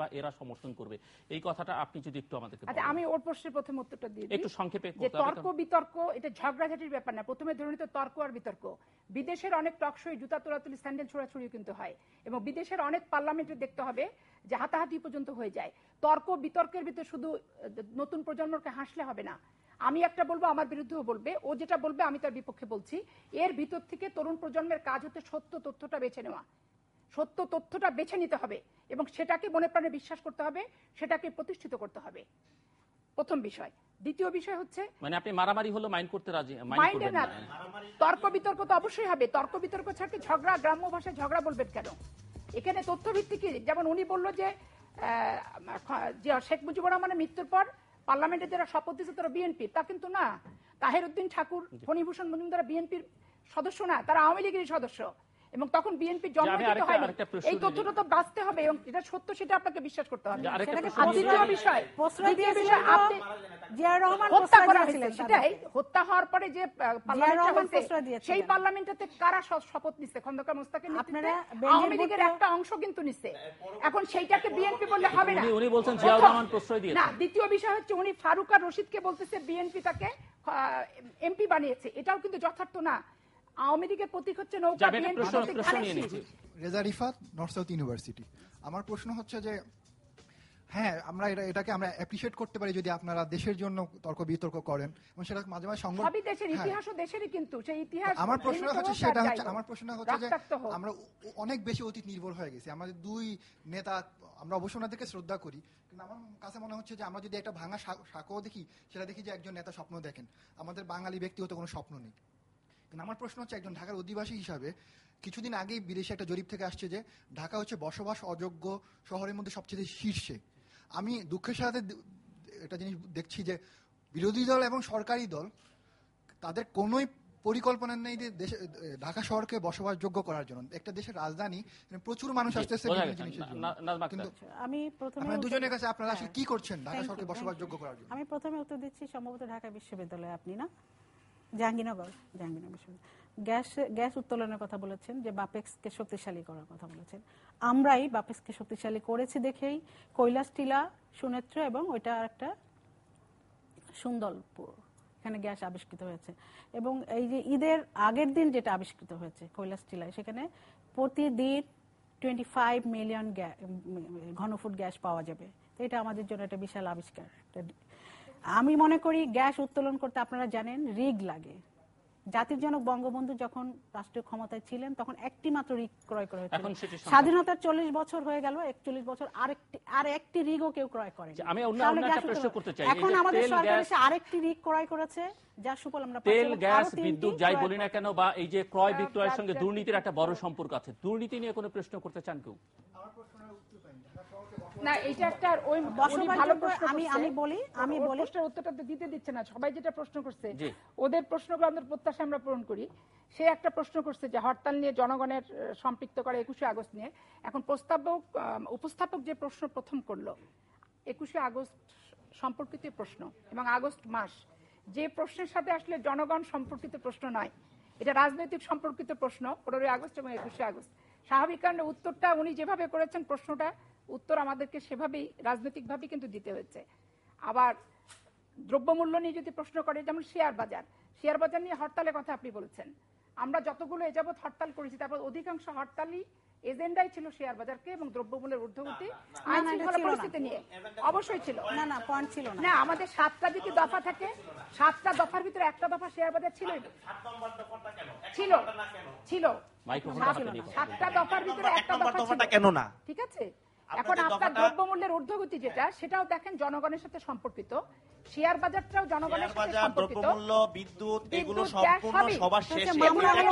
বা এরা সমর্থন করবে এই কথাটা আপনি যদি একটু আমাদেরকে আচ্ছা, আমি ওর প্রশ্নের প্রথম উত্তরটা একটু সংক্ষেপে যে তর্ক বিতর্ক এটা ঝগড়াঝাটির ব্যাপার না প্রথমে তর্ক আর বিতর্ক বিদেশের অনেক টকশোই জুতা তোলাতুলি স্যান্ডেল কিন্তু হয় এবং বিদেশের অনেক পার্লামেন্টে দেখতে হবে যে হাতাহাতি পর্যন্ত হয়ে যায় তর্ক বিতর্কের ভিতরে শুধু নতুন প্রজন্মকে হাসলে হবে না আমি একটা বলবো আমার বিরুদ্ধেও বলবে ও যেটা বলবে আমি তার বিপক্ষে বলছি এর ভিতর থেকে তরুণ প্রজন্মের কাজ হচ্ছে সত্য তথ্যটা বেছে নেওয়া সত্য তথ্যটা বেছে নিতে হবে এবং সেটাকে মনে প্রাণে বিশ্বাস করতে হবে সেটাকে প্রতিষ্ঠিত করতে হবে প্রথম বিষয় দ্বিতীয় বিষয় হচ্ছে মানে আপনি মারামারি হলো মাইন্ড করতে রাজি মাইন্ড না তর্ক বিতর্ক তো অবশ্যই হবে তর্ক বিতর্ক ছাড়তে ঝগড়া গ্রাম্য ভাষায় ঝগড়া বলবেন কেন এখানে তথ্য ভিত্তিক যেমন উনি বললো যে শেখ মুজিবুর রহমানের মৃত্যুর পর পার্লামেন্টে যারা শপথ দিচ্ছে তারা বিএনপি তা কিন্তু না তাহের উদ্দিন ঠাকুর ফণীভূষণ মজুমদার বিএনপির সদস্য না তারা আওয়ামী লীগের সদস্য এবং তখন বিএনপি জন্মগত হয় এই তথ্যটা তো বাঁচতে হবে এবং এটা সত্য সেটা আপনাকে বিশ্বাস করতে হবে দ্বিতীয় বিষয় বিষয় আপনি জিয়াউর রহমান হত্যা করা হয়েছিল সেটাই হত্যা হওয়ার পরে যে সেই পার্লামেন্টে কারা শপথ নিচ্ছে খন্দকার মুস্তাকের নেতৃত্বে আওয়ামী লীগের একটা অংশ কিন্তু নিচ্ছে এখন সেইটাকে বিএনপি বললে হবে না উনি বলছেন জিয়াউর রহমান প্রশ্রয় দিয়েছে না দ্বিতীয় বিষয় হচ্ছে উনি ফারুক আর রশিদকে বলতেছে বিএনপি তাকে এমপি বানিয়েছে এটাও কিন্তু যথার্থ না আওয়ামী লীগের প্রতীক হচ্ছে নৌকা Reza Rifat north south university আমার প্রশ্ন হচ্ছে যে হ্যাঁ আমরা এটাকে আমরা অ্যাপ্রিশিয়েট করতে পারি যদি আপনারা দেশের জন্য তর্ক বিতর্ক করেন এবং সেটা মাঝে মাঝে হ্যাঁ। দেশেরই কিন্তু সেই ইতিহাস আমার প্রশ্ন হচ্ছে সেটা হচ্ছে আমার প্রশ্ন হচ্ছে যে আমরা অনেক বেশি অতীত নির্ভর হয়ে গেছি আমাদের দুই নেতা আমরা অবশ্য ওনাদেরকে শ্রদ্ধা করি কিন্তু আমার কাছে মনে হচ্ছে যে আমরা যদি একটা ভাঙা শাকও দেখি সেটা দেখি যে একজন নেতা স্বপ্ন দেখেন আমাদের বাঙালি ব্যক্তিগত কোনো স্বপ্ন নেই কিন্তু আমার প্রশ্ন হচ্ছে একজন ঢাকার অধিবাসী হিসাবে কিছুদিন আগেই বিদেশে একটা জরিপ থেকে আসছে যে ঢাকা হচ্ছে বসবাস অযোগ্য শহরের মধ্যে সবচেয়ে শীর্ষে আমি দুঃখের সাথে এটা জিনিস দেখছি যে বিরোধী দল এবং সরকারি দল তাদের কোনোই পরিকল্পনা নেই যে দেশে ঢাকা শহরকে বসবাসযোগ্য করার জন্য একটা দেশের রাজধানী প্রচুর মানুষ আসতেছে কিন্তু আমি প্রথমে দুজনের কাছে আপনারা হ্যাঁ, আসলে কি করছেন ঢাকা শহরকে বসবাসযোগ্য করার জন্য আমি প্রথমে উত্তর দিচ্ছি সম্ভবত ঢাকা বিশ্ববিদ্যালয়ে আপনি না জাহাঙ্গীরনগর জাহাঙ্গীরনগর গ্যাস গ্যাস উত্তোলনের কথা বলেছেন যে বাপেক্সকে শক্তিশালী করার কথা বলেছেন আমরাই বাপেক্সকে শক্তিশালী করেছি দেখেই কৈলাস টিলা সুনেত্র এবং ওইটা একটা সুন্দরপুর এখানে গ্যাস আবিষ্কৃত হয়েছে এবং এই যে ঈদের আগের দিন যেটা আবিষ্কৃত হয়েছে কৈলাস টিলায় সেখানে প্রতিদিন টোয়েন্টি ফাইভ মিলিয়ন ঘনফুট গ্যাস পাওয়া যাবে এটা আমাদের জন্য একটা বিশাল আবিষ্কার আমি মনে করি গ্যাস উত্তোলন করতে আপনারা জানেন রিগ লাগে জাতির জনক বঙ্গবন্ধু যখন রাষ্ট্রীয় ক্ষমতায় ছিলেন তখন একটি মাত্র রিগ ক্রয় করা হয়েছিল স্বাধীনতার চল্লিশ বছর হয়ে গেল একচল্লিশ বছর আরেকটি আর একটি রিগও কেউ ক্রয় করে এখন আমাদের সরকার এসে আরেকটি রিগ ক্রয় করেছে ওদের প্রশ্নগুলো প্রত্যাশা আমরা পূরণ করি সে একটা প্রশ্ন করছে যে হরতাল নিয়ে জনগণের সম্পৃক্ত করে একুশে আগস্ট নিয়ে এখন প্রস্তাবক উপস্থাপক যে প্রশ্ন প্রথম করলো একুশে আগস্ট সম্পর্কিত প্রশ্ন এবং আগস্ট মাস যে প্রশ্নের সাথে আসলে জনগণ সম্পর্কিত প্রশ্ন নয় এটা রাজনৈতিক সম্পর্কিত প্রশ্ন পনেরোই আগস্ট এবং একুশে আগস্ট স্বাভাবিক কারণে উত্তরটা উনি যেভাবে করেছেন প্রশ্নটা উত্তর আমাদেরকে সেভাবেই রাজনৈতিকভাবে কিন্তু দিতে হয়েছে আবার দ্রব্যমূল্য নিয়ে যদি প্রশ্ন করে যেমন শেয়ার বাজার শেয়ার বাজার নিয়ে হরতালের কথা আপনি বলেছেন আমরা যতগুলো এযাবৎ হরতাল করেছি তারপর অধিকাংশ হরতালই এজেন্ডাই ছিল শেয়ার বাজারকে এবং দ্রব্যমূল্যের ঊর্ধ্বগতি আইন শৃঙ্খলা পরিস্থিতি নিয়ে অবশ্যই ছিল না না পয়েন্ট ছিল না আমাদের সাতটা যদি দফা থাকে সাতটা দফার ভিতরে একটা দফা শেয়ার বাজার ছিল আচ্ছা, ছিল ছিল সাতটা দফার ভিতরে একটা দফা কেন না ঠিক আছে এখন আপনার দ্রব্যমূল্যের ঊর্ধ্বগতি যেটা সেটাও দেখেন জনগণের সাথে সম্পর্কিত শেয়ার জনগণের দ্রব্যমূল্য বিদ্যুৎ এগুলো সম্পূর্ণ সবার আচ্ছা, শেষে মামলাটা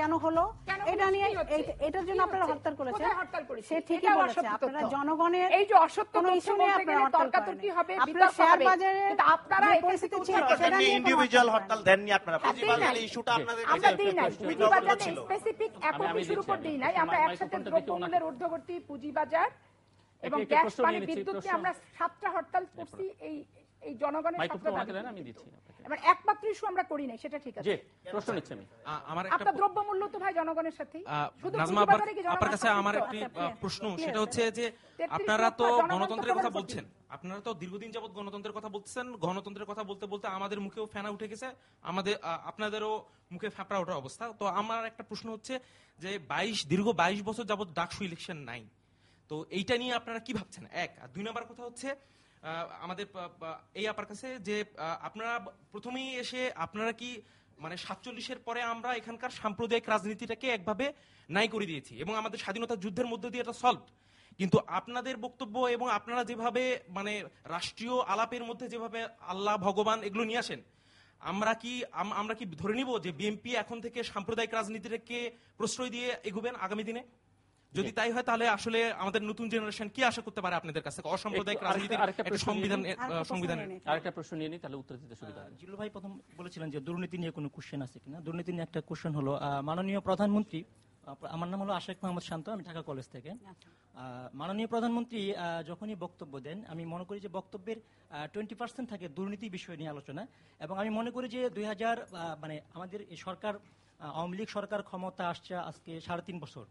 কেন হলো এটা নিয়ে এটার জন্য আপনারা হরতাল করেছেন সে ঠিকই বলেছে আপনারা জনগণের এই যে অসত্য নিয়ে আপনারা তর্কাতর্কি হবে বিতর্ক হবে আপনারা এই পরিস্থিতি ছিল সেটা নিয়ে ইন্ডিভিজুয়াল হরতাল দেননি আপনারা হ্যাঁ, ইস্যুটা আপনাদের আমরা দেই নাই স্পেসিফিক একক ইস্যুর উপর দেই নাই আমরা একসাথে দ্রব্যমূল্যের ঊর্ধ্বগতি পুঁজিবাজার এবং গ্যাস পানি বিদ্যুৎ আমরা সাতটা হরতাল করছি এই এই জনগণের মাইক্রোফোন আমি দিচ্ছি এবার একমাত্র ইস্যু আমরা করি নাই সেটা ঠিক আছে প্রশ্ন নিচ্ছি আমি আমার একটা দ্রব্যমূল্য তো ভাই জনগণের সাথে নাজমা আপনার কাছে আমার একটি প্রশ্ন সেটা হচ্ছে যে আপনারা তো গণতন্ত্রের কথা বলছেন আপনারা তো দীর্ঘদিন যাবত গণতন্ত্রের কথা বলছেন গণতন্ত্রের কথা বলতে বলতে আমাদের মুখেও ফেনা উঠে গেছে আমাদের আপনাদেরও মুখে ফ্যাপড়া ওঠার অবস্থা তো আমার একটা প্রশ্ন হচ্ছে যে বাইশ দীর্ঘ বাইশ বছর যাবত ডাকসু ইলেকশন নাই তো এইটা নিয়ে আপনারা কি ভাবছেন এক আর দুই নম্বর কথা হচ্ছে আমাদের এই আপার কাছে যে আপনারা প্রথমেই এসে আপনারা কি মানে সাতচল্লিশের পরে আমরা এখানকার সাম্প্রদায়িক রাজনীতিটাকে একভাবে নাই করে দিয়েছি এবং আমাদের স্বাধীনতা যুদ্ধের মধ্যে দিয়ে এটা সলভ কিন্তু আপনাদের বক্তব্য এবং আপনারা যেভাবে মানে রাষ্ট্রীয় আলাপের মধ্যে যেভাবে আল্লাহ ভগবান এগুলো নিয়ে আসেন আমরা কি আমরা কি ধরে নিব যে বিএনপি এখন থেকে সাম্প্রদায়িক রাজনীতিটাকে প্রশ্রয় দিয়ে এগুবেন আগামী দিনে যদি তাই হয় তাহলে আসলে আমাদের নতুন জেনারেশন কি আশা করতে পারে আপনাদের কাছে অসাম্প্রদায়িক রাজনীতির সংবিধান সংবিধান আরেকটা প্রশ্ন নিয়ে নিই তাহলে উত্তর দিতে সুবিধা হবে জিলু ভাই প্রথম বলেছিলেন যে দুর্নীতি নিয়ে কোনো কোশ্চেন আছে কিনা দুর্নীতি নিয়ে একটা কোশ্চেন হলো মাননীয় প্রধানমন্ত্রী আমার নাম হলো আশেখ মোহাম্মদ শান্ত আমি ঢাকা কলেজ থেকে আচ্ছা। মাননীয় প্রধানমন্ত্রী যখনই বক্তব্য দেন আমি মনে করি যে বক্তব্যের টোয়েন্টি পার্সেন্ট থাকে দুর্নীতি বিষয় নিয়ে আলোচনা এবং আমি মনে করি যে দুই মানে আমাদের সরকার আওয়ামী লীগ সরকার ক্ষমতা আসছে আজকে সাড়ে তিন বছর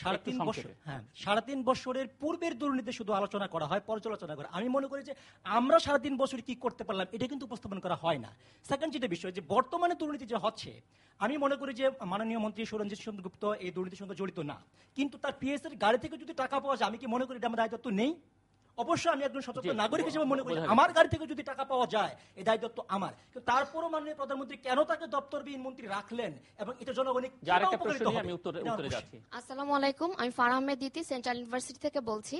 হ্যাঁ। সাড়ে তিন বছরের পূর্বের দুর্নীতি শুধু আলোচনা করা হয় পর্যালোচনা করা আমি মনে করি যে আমরা সাড়ে তিন বছর কি করতে পারলাম এটা কিন্তু উপস্থাপন করা হয় না সেকেন্ড যেটা বিষয় যে বর্তমানে দুর্নীতি যে হচ্ছে আমি মনে করি যে মাননীয় মন্ত্রী সুরঞ্জিত সেনগুপ্ত এই দুর্নীতির সঙ্গে জড়িত না কিন্তু তার পিএস এর গাড়ি থেকে যদি টাকা পাওয়া যায় আমি কি মনে করি এটা আমার দায়িত্ব নেই অবশ্যই আমি একজন সচেতন নাগরিক হিসেবে মনে করি আমার গাড়ি থেকে যদি টাকা পাওয়া যায় এই দায় দায়িত্ব আমার কিন্তু তারপরও মাননীয় প্রধানমন্ত্রী কেন তাকে দপ্তর বিহীন মন্ত্রী রাখলেন এবং এটা জনগণে আসসালাম আলাইকুম আমি ফার আহমেদ দিতি সেন্ট্রাল ইউনিভার্সিটি থেকে বলছি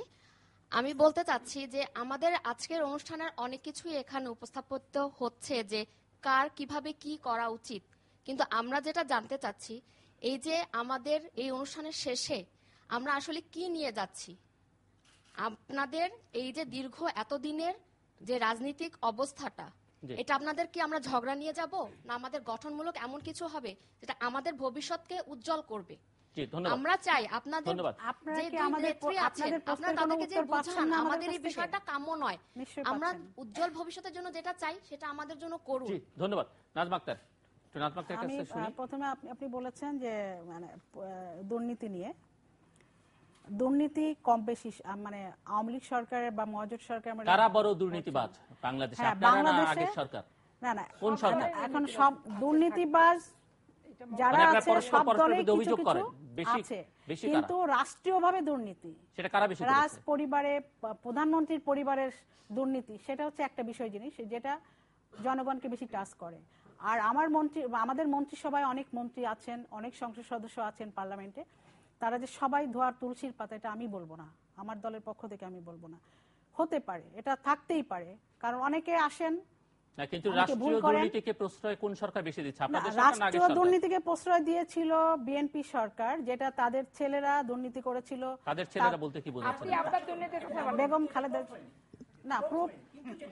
আমি বলতে চাচ্ছি যে আমাদের আজকের অনুষ্ঠানের অনেক কিছুই এখানে উপস্থাপিত হচ্ছে যে কার কিভাবে কি করা উচিত কিন্তু আমরা যেটা জানতে চাচ্ছি এই যে আমাদের এই অনুষ্ঠানের শেষে আমরা আসলে কি নিয়ে যাচ্ছি আপনাদের এই যে দীর্ঘ এতদিনের যে রাজনৈতিক অবস্থাটা এটা আপনাদের কি আমরা ঝগড়া নিয়ে যাব না আমাদের গঠনমূলক এমন কিছু হবে যেটা আমাদের ভবিষ্যৎকে উজ্জ্বল করবে আমরা চাই আপনাদের যে নেত্রী আছেন আপনারা তাদেরকে যে বোঝান আমাদের এই বিষয়টা কাম্য নয় আমরা উজ্জ্বল ভবিষ্যতের জন্য যেটা চাই সেটা আমাদের জন্য করুন ধন্যবাদ নাজমা আক্তার প্রথমে আপনি বলেছেন যে মানে দুর্নীতি নিয়ে দুর্নীতি কম বেশি মানে আওয়ামী লীগ সরকারের বা মহাজোট সরকার আমরা কারা বড় দুর্নীতিবাজ বাংলাদেশ হ্যাঁ, আপনারা আগের সরকার না না কোন সরকার এখন সব দুর্নীতিবাজ যারা মানে আছে সব দলে অভিযোগ করে বেশি বেশি কিন্তু রাষ্ট্রীয়ভাবে দুর্নীতি সেটা কারা বেশি রাজ পরিবারে প্রধানমন্ত্রীর পরিবারের দুর্নীতি সেটা হচ্ছে একটা বিষয় জিনিস যেটা জনগণকে বেশি টাচ করে আর আমার মন্ত্রী আমাদের মন্ত্রিসভায় অনেক মন্ত্রী আছেন অনেক সংসদ সদস্য আছেন পার্লামেন্টে তারা যে সবাই ধোয়ার তুলসীর পাতা এটা আমি বলবো না আমার দলের পক্ষ থেকে আমি বলবো না হতে পারে এটা থাকতেই পারে কারণ অনেকে আসেন রাষ্ট্রীয় দুর্নীতিকে প্রশ্রয় দিয়েছিল বিএনপি সরকার যেটা তাদের ছেলেরা দুর্নীতি করেছিল বেগম খালেদা না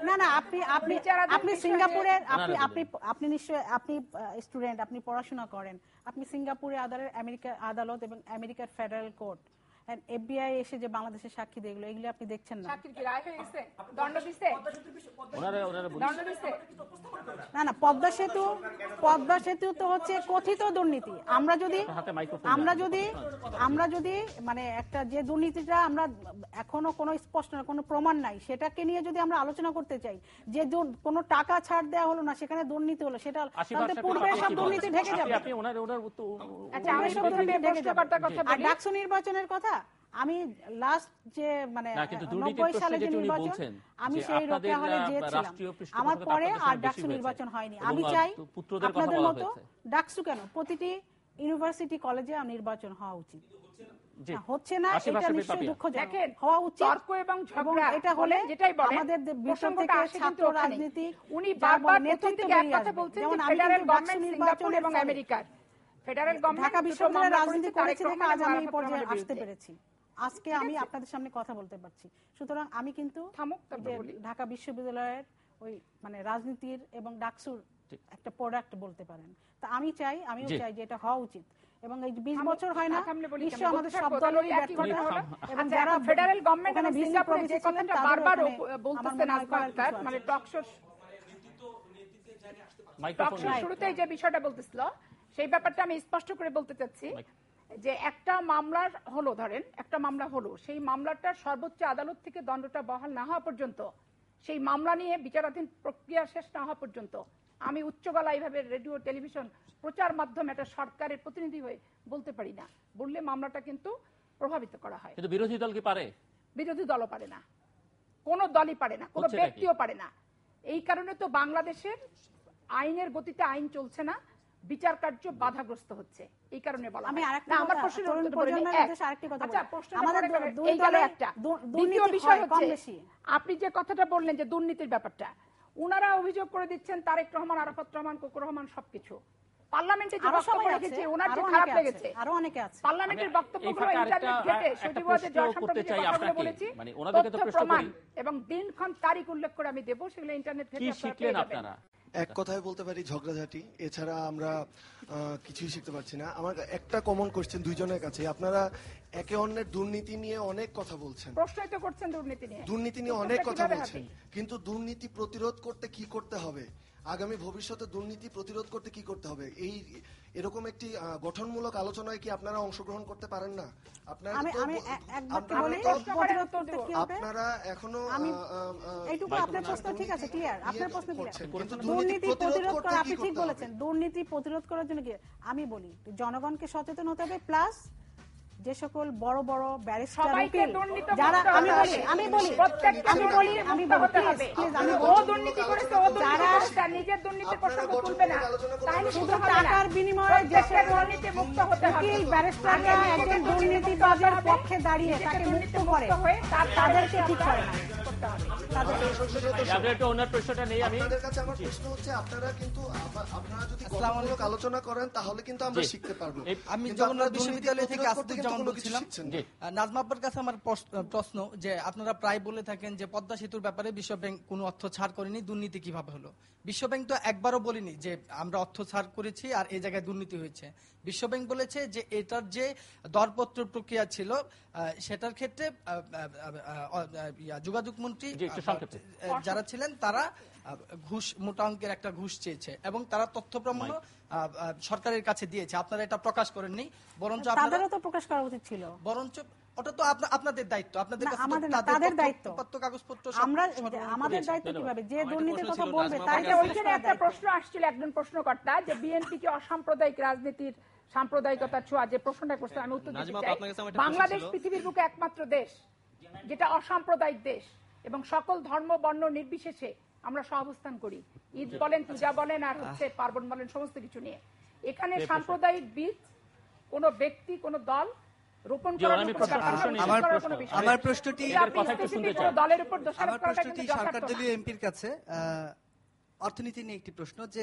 না না আপনি আপনি আপনি সিঙ্গাপুরে আপনি আপনি আপনি নিশ্চয়ই আপনি স্টুডেন্ট আপনি পড়াশোনা করেন আপনি সিঙ্গাপুরে আদালত আমেরিকা আদালত এবং আমেরিকার ফেডারেল কোর্ট এফবিআই এসে যে বাংলাদেশের সাক্ষী দেখলো এগুলো আপনি দেখছেন না না না পদ্মা সেতু পদ্মা সেতু তো হচ্ছে কথিত দুর্নীতি আমরা যদি আমরা যদি আমরা যদি মানে একটা যে দুর্নীতিটা আমরা এখনো কোনো স্পষ্ট না কোনো প্রমাণ নাই সেটাকে নিয়ে যদি আমরা আলোচনা করতে চাই যে কোনো টাকা ছাড় দেওয়া হলো না সেখানে দুর্নীতি হলো সেটা পূর্বে সব দুর্নীতি ঢেকে যাবে আচ্ছা ডাকসু নির্বাচনের কথা আমি লাস্ট যে মানে নব্বই সালে যে নির্বাচন আমি সেই রোকেয়া হলে গিয়েছিলাম আমার পরে আর ডাকসু নির্বাচন হয়নি আমি চাই আপনাদের মতো ডাকসু কেন প্রতিটি ইউনিভার্সিটি কলেজে নির্বাচন হওয়া উচিত হচ্ছে না এটা নিশ্চয়ই দুঃখজনক হওয়া উচিত তর্ক এবং ঝগড়া এটা হলে যেটাই বলে আমাদের বিষয় থেকে ছাত্র রাজনীতি উনি বারবার প্রথম থেকে এক কথা বলছেন যেমন ফেডারেল গভর্নমেন্ট সিঙ্গাপুর এবং আমেরিকার ফেডারেল গভর্নমেন্ট ঢাকা বিশ্ববিদ্যালয়ের রাজনীতি করেছে দেখে আজ আমি এই পর্যায়ে আসতে পেরেছি আজকে আমি আপনাদের সামনে কথা বলতে পারছি সুতরাং আমি কিন্তু ঢাকা বিশ্ববিদ্যালয়ের ওই মানে রাজনীতির এবং ডাকসুর একটা প্রোডাক্ট বলতে পারেন তা আমি চাই আমিও চাই যে এটা হওয়া উচিত এবং এই বছর হয় না আমাদের সব দলেরই ব্যর্থতা এবং যারা ফেডারেল আচ্ছা, গভর্নমেন্ট কথাটা বারবার মানে টক শো টক শো শুরুতেই যে বিষয়টা বলতেছিল সেই ব্যাপারটা আমি স্পষ্ট করে বলতে চাচ্ছি যে একটা মামলার হলো ধরেন একটা মামলা হলো সেই মামলাটা সর্বোচ্চ আদালত থেকে দণ্ডটা বহাল না হওয়া পর্যন্ত সেই মামলা নিয়ে বিচারাধীন প্রক্রিয়া শেষ না হওয়া পর্যন্ত আমি উচ্চ গলা এইভাবে রেডিও টেলিভিশন প্রচার মাধ্যমে একটা সরকারের প্রতিনিধি হয়ে বলতে পারি না বললে মামলাটা কিন্তু প্রভাবিত করা হয় কিন্তু বিরোধী দল কি পারে বিরোধী দলও পারে না কোনো দলই পারে না কোনো ব্যক্তিও পারে না এই কারণে তো বাংলাদেশের আইনের গতিতে আইন চলছে না বিচার কার্য বাধাগ্রস্ত হচ্ছে এই কারণে বলা আমি আরেকটা আমার প্রশ্নের আরেকটি কথা আচ্ছা প্রশ্ন আমাদের দুই দলে একটা দ্বিতীয় বিষয় হচ্ছে আপনি যে কথাটা বললেন যে দুর্নীতির ব্যাপারটা উনারা অভিযোগ করে দিচ্ছেন তারেক রহমান আরাফাত রহমান কুকুর রহমান সবকিছু পার্লামেন্টে যে ওনার যে খারাপ লেগেছে আরো অনেকে আছে পার্লামেন্টের বক্তব্যগুলো ইন্টারনেট সম্পর্কে মানে এবং দিনক্ষণ তারিখ উল্লেখ করে আমি দেব সেগুলো ইন্টারনেট থেকে আপনারা এক কথায় বলতে পারি ঝগড়াঝাটি এছাড়া আমরা কিছুই শিখতে পারছি না আমার একটা কমন কোশ্চেন দুইজনের কাছে আপনারা একে অন্যের দুর্নীতি নিয়ে অনেক কথা বলছেন প্রশ্নিত করছেন দুর্নীতি নিয়ে দুর্নীতি নিয়ে অনেক কথা বলছেন কিন্তু দুর্নীতি প্রতিরোধ করতে কি করতে হবে আগামী ভবিষ্যতে দুর্নীতি প্রতিরোধ করতে কি করতে হবে এই এরকম একটি গঠনমূলক আলোচনায় কি আপনারা অংশগ্রহণ করতে পারেন না আপনারা এখনো এইটুকু আপনার ঠিক আছে ক্লিয়ার আপনার প্রশ্ন দুর্নীতি প্রতিরোধ করা আপনি ঠিক বলেছেন দুর্নীতি প্রতিরোধ করার জন্য কি আমি বলি জনগণকে সচেতন হতে হবে প্লাস যে সকল বড় বড় ব্যারিস্টার যারা আমি বলি আমি বলি আমি বলি আমি বলি আমি ও দুর্নীতি করেছে ও নিজের প্রসঙ্গ তুলবে না তাই শুধু টাকার বিনিময়ে দেশের দুর্নীতি মুক্ত হতে হবে ব্যারিস্টাররা একজন দুর্নীতিবাজের পক্ষে দাঁড়িয়ে তাকে মুক্ত করে তাদেরকে ঠিক করে না প্রশ্ন যে আপনারা প্রায় বলে থাকেন যে পদ্মা সেতুর ব্যাপারে বিশ্ব ব্যাংক কোন অর্থ ছাড় করেনি দুর্নীতি কিভাবে হলো বিশ্ব ব্যাংক তো একবারও বলিনি যে আমরা অর্থ ছাড় করেছি আর এই জায়গায় দুর্নীতি হয়েছে বিশ্বব্যাংক বলেছে যে এটার যে দরপত্র প্রক্রিয়া ছিল সেটার ক্ষেত্রে যোগাযোগ মন্ত্রী যারা ছিলেন তারা ঘুষ মোটা অঙ্কের একটা ঘুষ চেয়েছে এবং তারা তথ্য প্রমাণ সরকারের কাছে দিয়েছে আপনারা এটা প্রকাশ করেননি বরঞ্চ আপনারা তো প্রকাশ করা উচিত ছিল বরঞ্চ ওটা তো আপনাদের দায়িত্ব আপনাদের তাদের দায়িত্ব কাগজপত্র আমরা আমাদের দায়িত্ব কিভাবে যে দুর্নীতির কথা বলবে তাই ওইখানে একটা প্রশ্ন আসছিল একজন প্রশ্নকর্তা যে বিএনপি কি অসাম্প্রদায়িক রাজনীতির সাম্প্রদায়িকতা ছোঁয়া যে প্রশ্নটা আমি উত্তর দিতে চাই বাংলাদেশ পৃথিবীর বুকে একমাত্র দেশ যেটা অসাম্প্রদায়িক দেশ এবং সকল ধর্ম বর্ণ নির্বিশেষে আমরা সহাবস্থান করি ঈদ বলেন পূজা বলেন আর হচ্ছে পার্বণ বলেন সমস্ত কিছু নিয়ে এখানে সাম্প্রদায়িক বীজ কোন ব্যক্তি কোন দল আমার প্রশ্নটি দলের উপর আমার প্রশ্নটি সরকার দলীয় এমপির কাছে অর্থনীতি নিয়ে একটি প্রশ্ন যে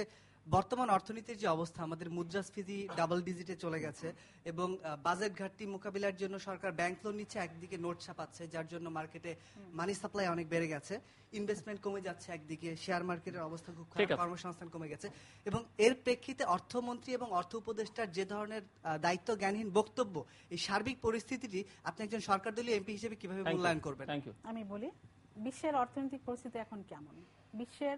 বর্তমান অর্থনীতির যে অবস্থা আমাদের মুদ্রাস্ফীতি ডাবল ডিজিটে চলে গেছে এবং বাজেট ঘাটতি মোকাবিলার জন্য সরকার ব্যাংক লোন নিচ্ছে একদিকে নোট ছাপাচ্ছে যার জন্য মার্কেটে মানি সাপ্লাই অনেক বেড়ে গেছে ইনভেস্টমেন্ট কমে যাচ্ছে একদিকে শেয়ার মার্কেটের অবস্থা খুব খারাপ কর্মসংস্থান কমে গেছে এবং এর প্রেক্ষিতে অর্থমন্ত্রী এবং অর্থ উপদেষ্টার যে ধরনের দায়িত্ব জ্ঞানহীন বক্তব্য এই সার্বিক পরিস্থিতিটি আপনি একজন সরকার দলীয় এমপি হিসেবে কিভাবে মূল্যায়ন করবেন আমি বলি বিশ্বের অর্থনৈতিক পরিস্থিতি এখন কেমন বিশ্বের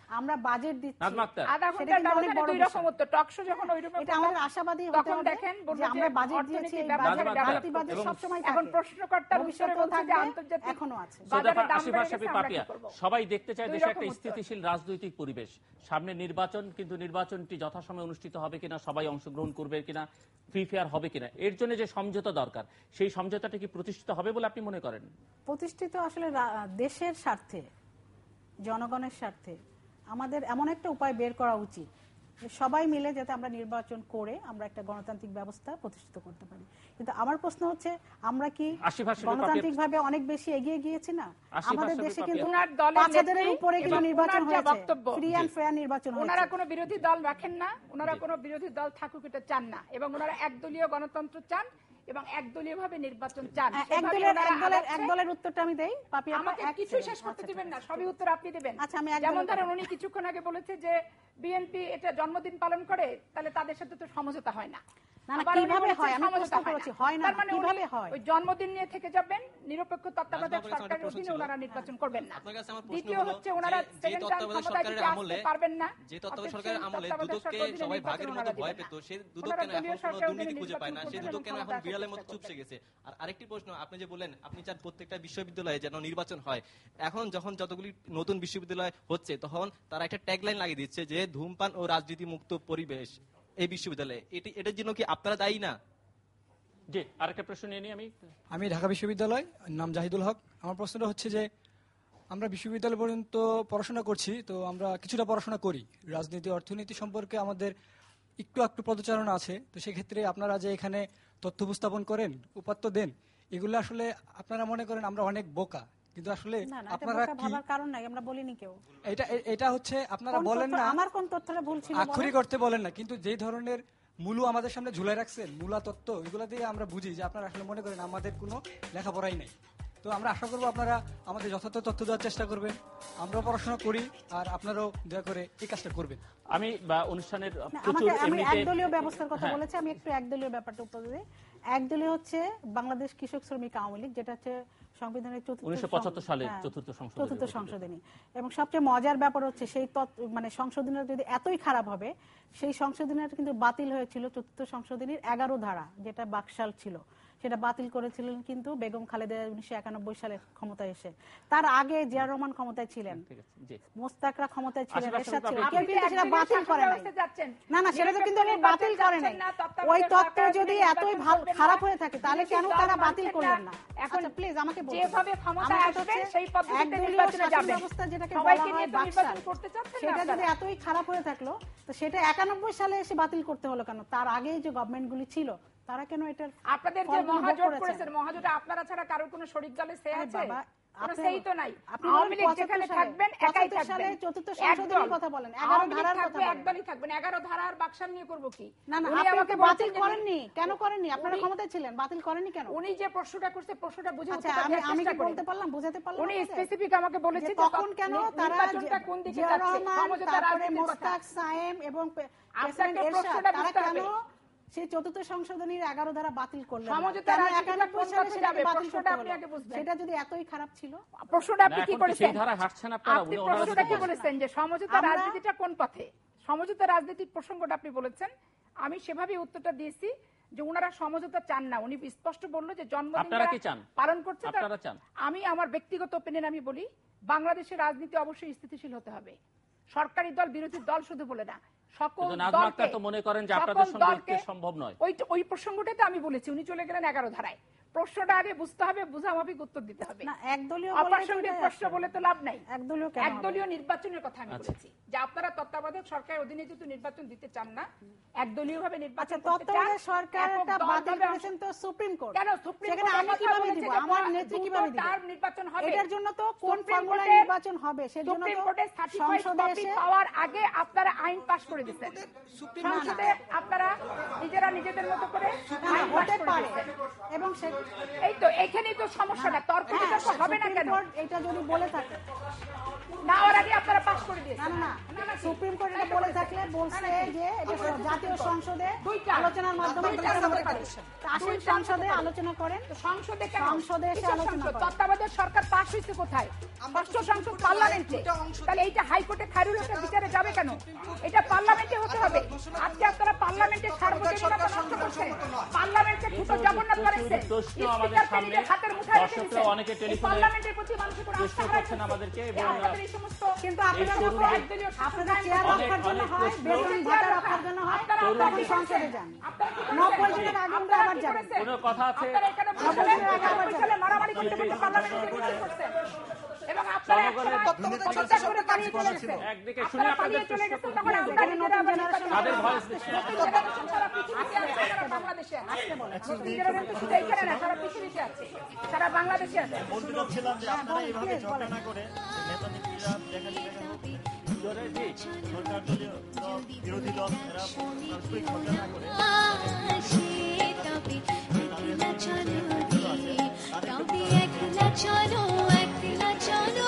আমরা বাজেট দিচ্ছি মানে আশাবাদী দেখেন আমরা বাজেট দিয়েছি এখন এখনো আছে সবাই দেখতে চায় দেশে একটা স্থিতিশীল রাজনৈতিক পরিবেশ সামনে নির্বাচন কিন্তু নির্বাচনটি যথাসময়ে অনুষ্ঠিত হবে কিনা সবাই অংশগ্রহণ করবে কিনা ফ্রি ফেয়ার হবে কিনা এর জন্য যে সমঝোতা দরকার সেই সমঝোতাটি কি প্রতিষ্ঠিত হবে বলে আপনি মনে করেন প্রতিষ্ঠিত আসলে দেশের স্বার্থে জনগণের স্বার্থে আমাদের এমন একটা উপায় বের করা উচিত সবাই মিলে যাতে আমরা নির্বাচন করে আমরা একটা গণতান্ত্রিক ব্যবস্থা প্রতিষ্ঠিত করতে পারি কিন্তু আমার প্রশ্ন হচ্ছে আমরা কি গণতান্ত্রিক ভাবে অনেক বেশি এগিয়ে গিয়েছি না আমাদের দেশে কিন্তু পাঁচ উপরে কিন্তু নির্বাচন ফ্রি অ্যান্ড ফেয়ার নির্বাচন ওনারা কোনো বিরোধী দল রাখেন না ওনারা কোনো বিরোধী দল থাকুক এটা চান না এবং ওনারা একদলীয় গণতন্ত্র চান এবং ভাবে নির্বাচন চান একদলের উত্তরটা আমি দেই আমাকে কিছু শেষ করতে আচ্ছা, দিবেন না সবই উত্তর আপনি দেবেন আচ্ছা, যেমন ধরেন উনি কিছুক্ষণ আগে বলেছে যে বিএনপি এটা জন্মদিন পালন করে তাহলে তাদের সাথে তো সমঝোতা হয় না জন্মদিন নিয়ে থেকে যাবেন নিরপেক্ষ তত্ত্বাবধায়ক সরকারের অধীনে ওনারা নির্বাচন করবেন না দ্বিতীয় হচ্ছে ওনারা পারবেন না যে তত্ত্বাবধায়ক সরকারের আমলে দুদককে সবাই ভাগের মতো ভয় পেত সে এখন দুর্নীতি খুঁজে পায় না সে এখন বিড়ালের মতো চুপসে গেছে আর আরেকটি প্রশ্ন আপনি যে বললেন আপনি চান প্রত্যেকটা বিশ্ববিদ্যালয়ে যেন নির্বাচন হয় এখন যখন যতগুলি নতুন বিশ্ববিদ্যালয় হচ্ছে তখন তারা একটা ট্যাগলাইন লাগিয়ে দিচ্ছে যে ধূমপান ও রাজনীতি মুক্ত পরিবেশ এই বিশ্ববিদ্যালয়ে এটি এটার জন্য কি আপনারা দায়ী না জি আরেকটা প্রশ্ন নিয়ে আমি আমি ঢাকা বিশ্ববিদ্যালয় নাম জাহিদুল হক আমার প্রশ্নটা হচ্ছে যে আমরা বিশ্ববিদ্যালয় পর্যন্ত পড়াশোনা করছি তো আমরা কিছুটা পড়াশোনা করি রাজনীতি অর্থনীতি সম্পর্কে আমাদের একটু একটু পদচারণা আছে তো সেক্ষেত্রে আপনারা যে এখানে তথ্য উপস্থাপন করেন উপাত্ত দেন এগুলো আসলে আপনারা মনে করেন আমরা অনেক বোকা কিন্তু আসলে আপনারা কারণ নাই আমরা বলিনি কেউ এটা এটা হচ্ছে আপনারা বলেন না আমার কোন তথ্যটা ভুল ছিল আক্ষরিক করতে বলেন না কিন্তু যেই ধরনের মূলু আমাদের সামনে ঝুলাই রাখছেন মূলা তত্ত্ব এগুলো দিয়ে আমরা বুঝি যে আপনারা আসলে মনে করেন আমাদের কোনো লেখাপড়াই নেই তো আমরা আশা করবো আপনারা আমাদের যথার্থ তথ্য দেওয়ার চেষ্টা করবেন আমরাও পড়াশোনা করি আর আপনারাও দয়া করে এই কাজটা করবেন আমি বা অনুষ্ঠানের একদলীয় ব্যবস্থার কথা হ্যাঁ। বলেছি আমি একটু একদলীয় ব্যাপারটা উপর একদলীয় হচ্ছে বাংলাদেশ কৃষক শ্রমিক আওয়ামী লীগ যেটা হচ্ছে সংবিধানের চতুর্থ হ্যাঁ, সংশোধনী এবং সবচেয়ে মজার ব্যাপার হচ্ছে সেই মানে সংশোধনীটা যদি এতই খারাপ হবে সেই সংশোধনীটা কিন্তু বাতিল হয়েছিল চতুর্থ সংশোধনীর এগারো ধারা যেটা বাকশাল ছিল সেটা বাতিল করেছিলেন কিন্তু বেগম খালেদা উনিশশো সালে ক্ষমতায় এসে তার আগে জিয়া রহমান ক্ষমতায় ছিলেন মোস্তাকরা ক্ষমতায় ছিলেন এরশাদ ছিলেন কিন্তু সেটা বাতিল না না সেটা তো কিন্তু উনি বাতিল ওই তত্ত্ব যদি এতই খারাপ হয়ে থাকে তাহলে কেন তারা বাতিল করলেন না এখন প্লিজ আচ্ছা, আমাকে যেভাবে আসবে সেই পদ্ধতিতে যাবে অবস্থা যেটাকে বলা হয় সেটা যদি এতই খারাপ হয়ে থাকলো তো সেটা একানব্বই সালে এসে বাতিল করতে হলো কেন তার আগেই যে গভর্নমেন্ট গুলি ছিল তারা কেন এটার আপনাদের যে মহাজোট করেছেন মহাজোটে আপনারা ছাড়া কারোর কোনো শরীক দলে সে আছে ধারার বাক্সান নিয়ে করবো কি না না আমাকে বাতিল করেননি কেন করেননি আপনারা ক্ষমতায় ছিলেন বাতিল করেননি কেন উনি যে প্রশ্নটা করছে প্রশ্নটা বুঝে আচ্ছা, আমি কি বলতে পারলাম বুঝাতে পারলাম উনি স্পেসিফিক আমাকে বলেছে তখন কেন তারা কোন দিকে যাচ্ছে তারপরে মোস্তাক সায়েম এবং আপনাকে প্রশ্নটা বুঝতে হবে সেই চতুর্থ সংশোধনীর এগারো ধারা বাতিল করলেন সেটা যদি এতই খারাপ ছিল প্রশ্নটা আপনি কি করেছেন আপনি প্রশ্নটা কি বলেছেন যে সমঝোতা রাজনীতিটা কোন পথে সমঝোতা রাজনীতির প্রসঙ্গটা আপনি বলেছেন আমি সেভাবে উত্তরটা দিয়েছি যে ওনারা সমঝোতা চান না উনি স্পষ্ট বললো যে জন্মদিন পালন করছে আমি আমার ব্যক্তিগত ওপিনিয়ন আমি বলি বাংলাদেশের রাজনীতি অবশ্যই স্থিতিশীল হতে হবে সরকারি দল বিরোধী দল শুধু বলে না সকল তো মনে করেন সম্ভব নয় ওই প্রসঙ্গটাতে আমি বলেছি উনি চলে গেলেন এগারো ধারায় প্রশ্নটা আগে বুঝতে হবে বুঝামাফিক উত্তর দিতে হবে একদলীয় অপ্রাসঙ্গিক প্রশ্ন বলে তো লাভ নাই একদলীয় একদলীয় নির্বাচনের কথা আমি আচ্ছা। বলেছি যে আপনারা তত্ত্বাবধায়ক সরকারের অধীনে যেহেতু নির্বাচন দিতে চান না একদলীয় ভাবে নির্বাচন আচ্ছা, তত্ত্বাবধায়ক সরকার বাতিল করেছেন তো সুপ্রিম কোর্ট কেন সুপ্রিম কোর্ট আমি কিভাবে দিব আমার নেত্রী কিভাবে দিব তার নির্বাচন হবে এটার জন্য তো কোন ফর্মুলা নির্বাচন হবে সেজন্য তো সুপ্রিম কোর্টে সংসদে এসে পাওয়ার আগে আপনারা আইন পাস করে দিবেন সুপ্রিম কোর্টে আপনারা নিজেরা নিজেদের মতো করে আইন পাস করে এবং সেটা এই তো এখানেই তো সমস্যাটা তর্কটা তো হবে না কেন এটা যদি বলে থাকে না ওর আগে আপনারা পাস করে দিয়েছেন না না সুপ্রিম কোর্ট এটা বলে থাকলে বলছে যে এটা জাতীয় সংসদে আলোচনার মাধ্যমে আসেন সংসদে আলোচনা করেন সংসদে সংসদে এসে আলোচনা তত্ত্বাবধায়ক সরকার পাস হয়েছে কোথায় ষষ্ঠ সংসদ পার্লামেন্টে তাহলে এইটা হাইকোর্টে খারুল হকের বিচারে যাবে কেন এটা পার্লামেন্টে হতে হবে আজকে আপনারা পার্লামেন্টের সার্বজনীনতা নষ্ট করছেন পার্লামেন্টকে ছোট জগন্নাথ করেছেন প্রশ্ন আমাদের সামনে দর্শকরা অনেকে টেলিফোনে প্রশ্ন করছেন আমাদেরকে এবং কিন্তু কথা আছে একদিকে শুনে আপনাদের সারা বাংলাদেশে আছে বলতে চাচ্ছিলাম যে আপনারা এইভাবে ঝগড়া না করে নেতা নেত্রীরা দেখা দেখা সরকার দলীয় বিরোধী দল এরা পারস্পরিক ঝগড়া না করে চলো একলা চলো একলা চলো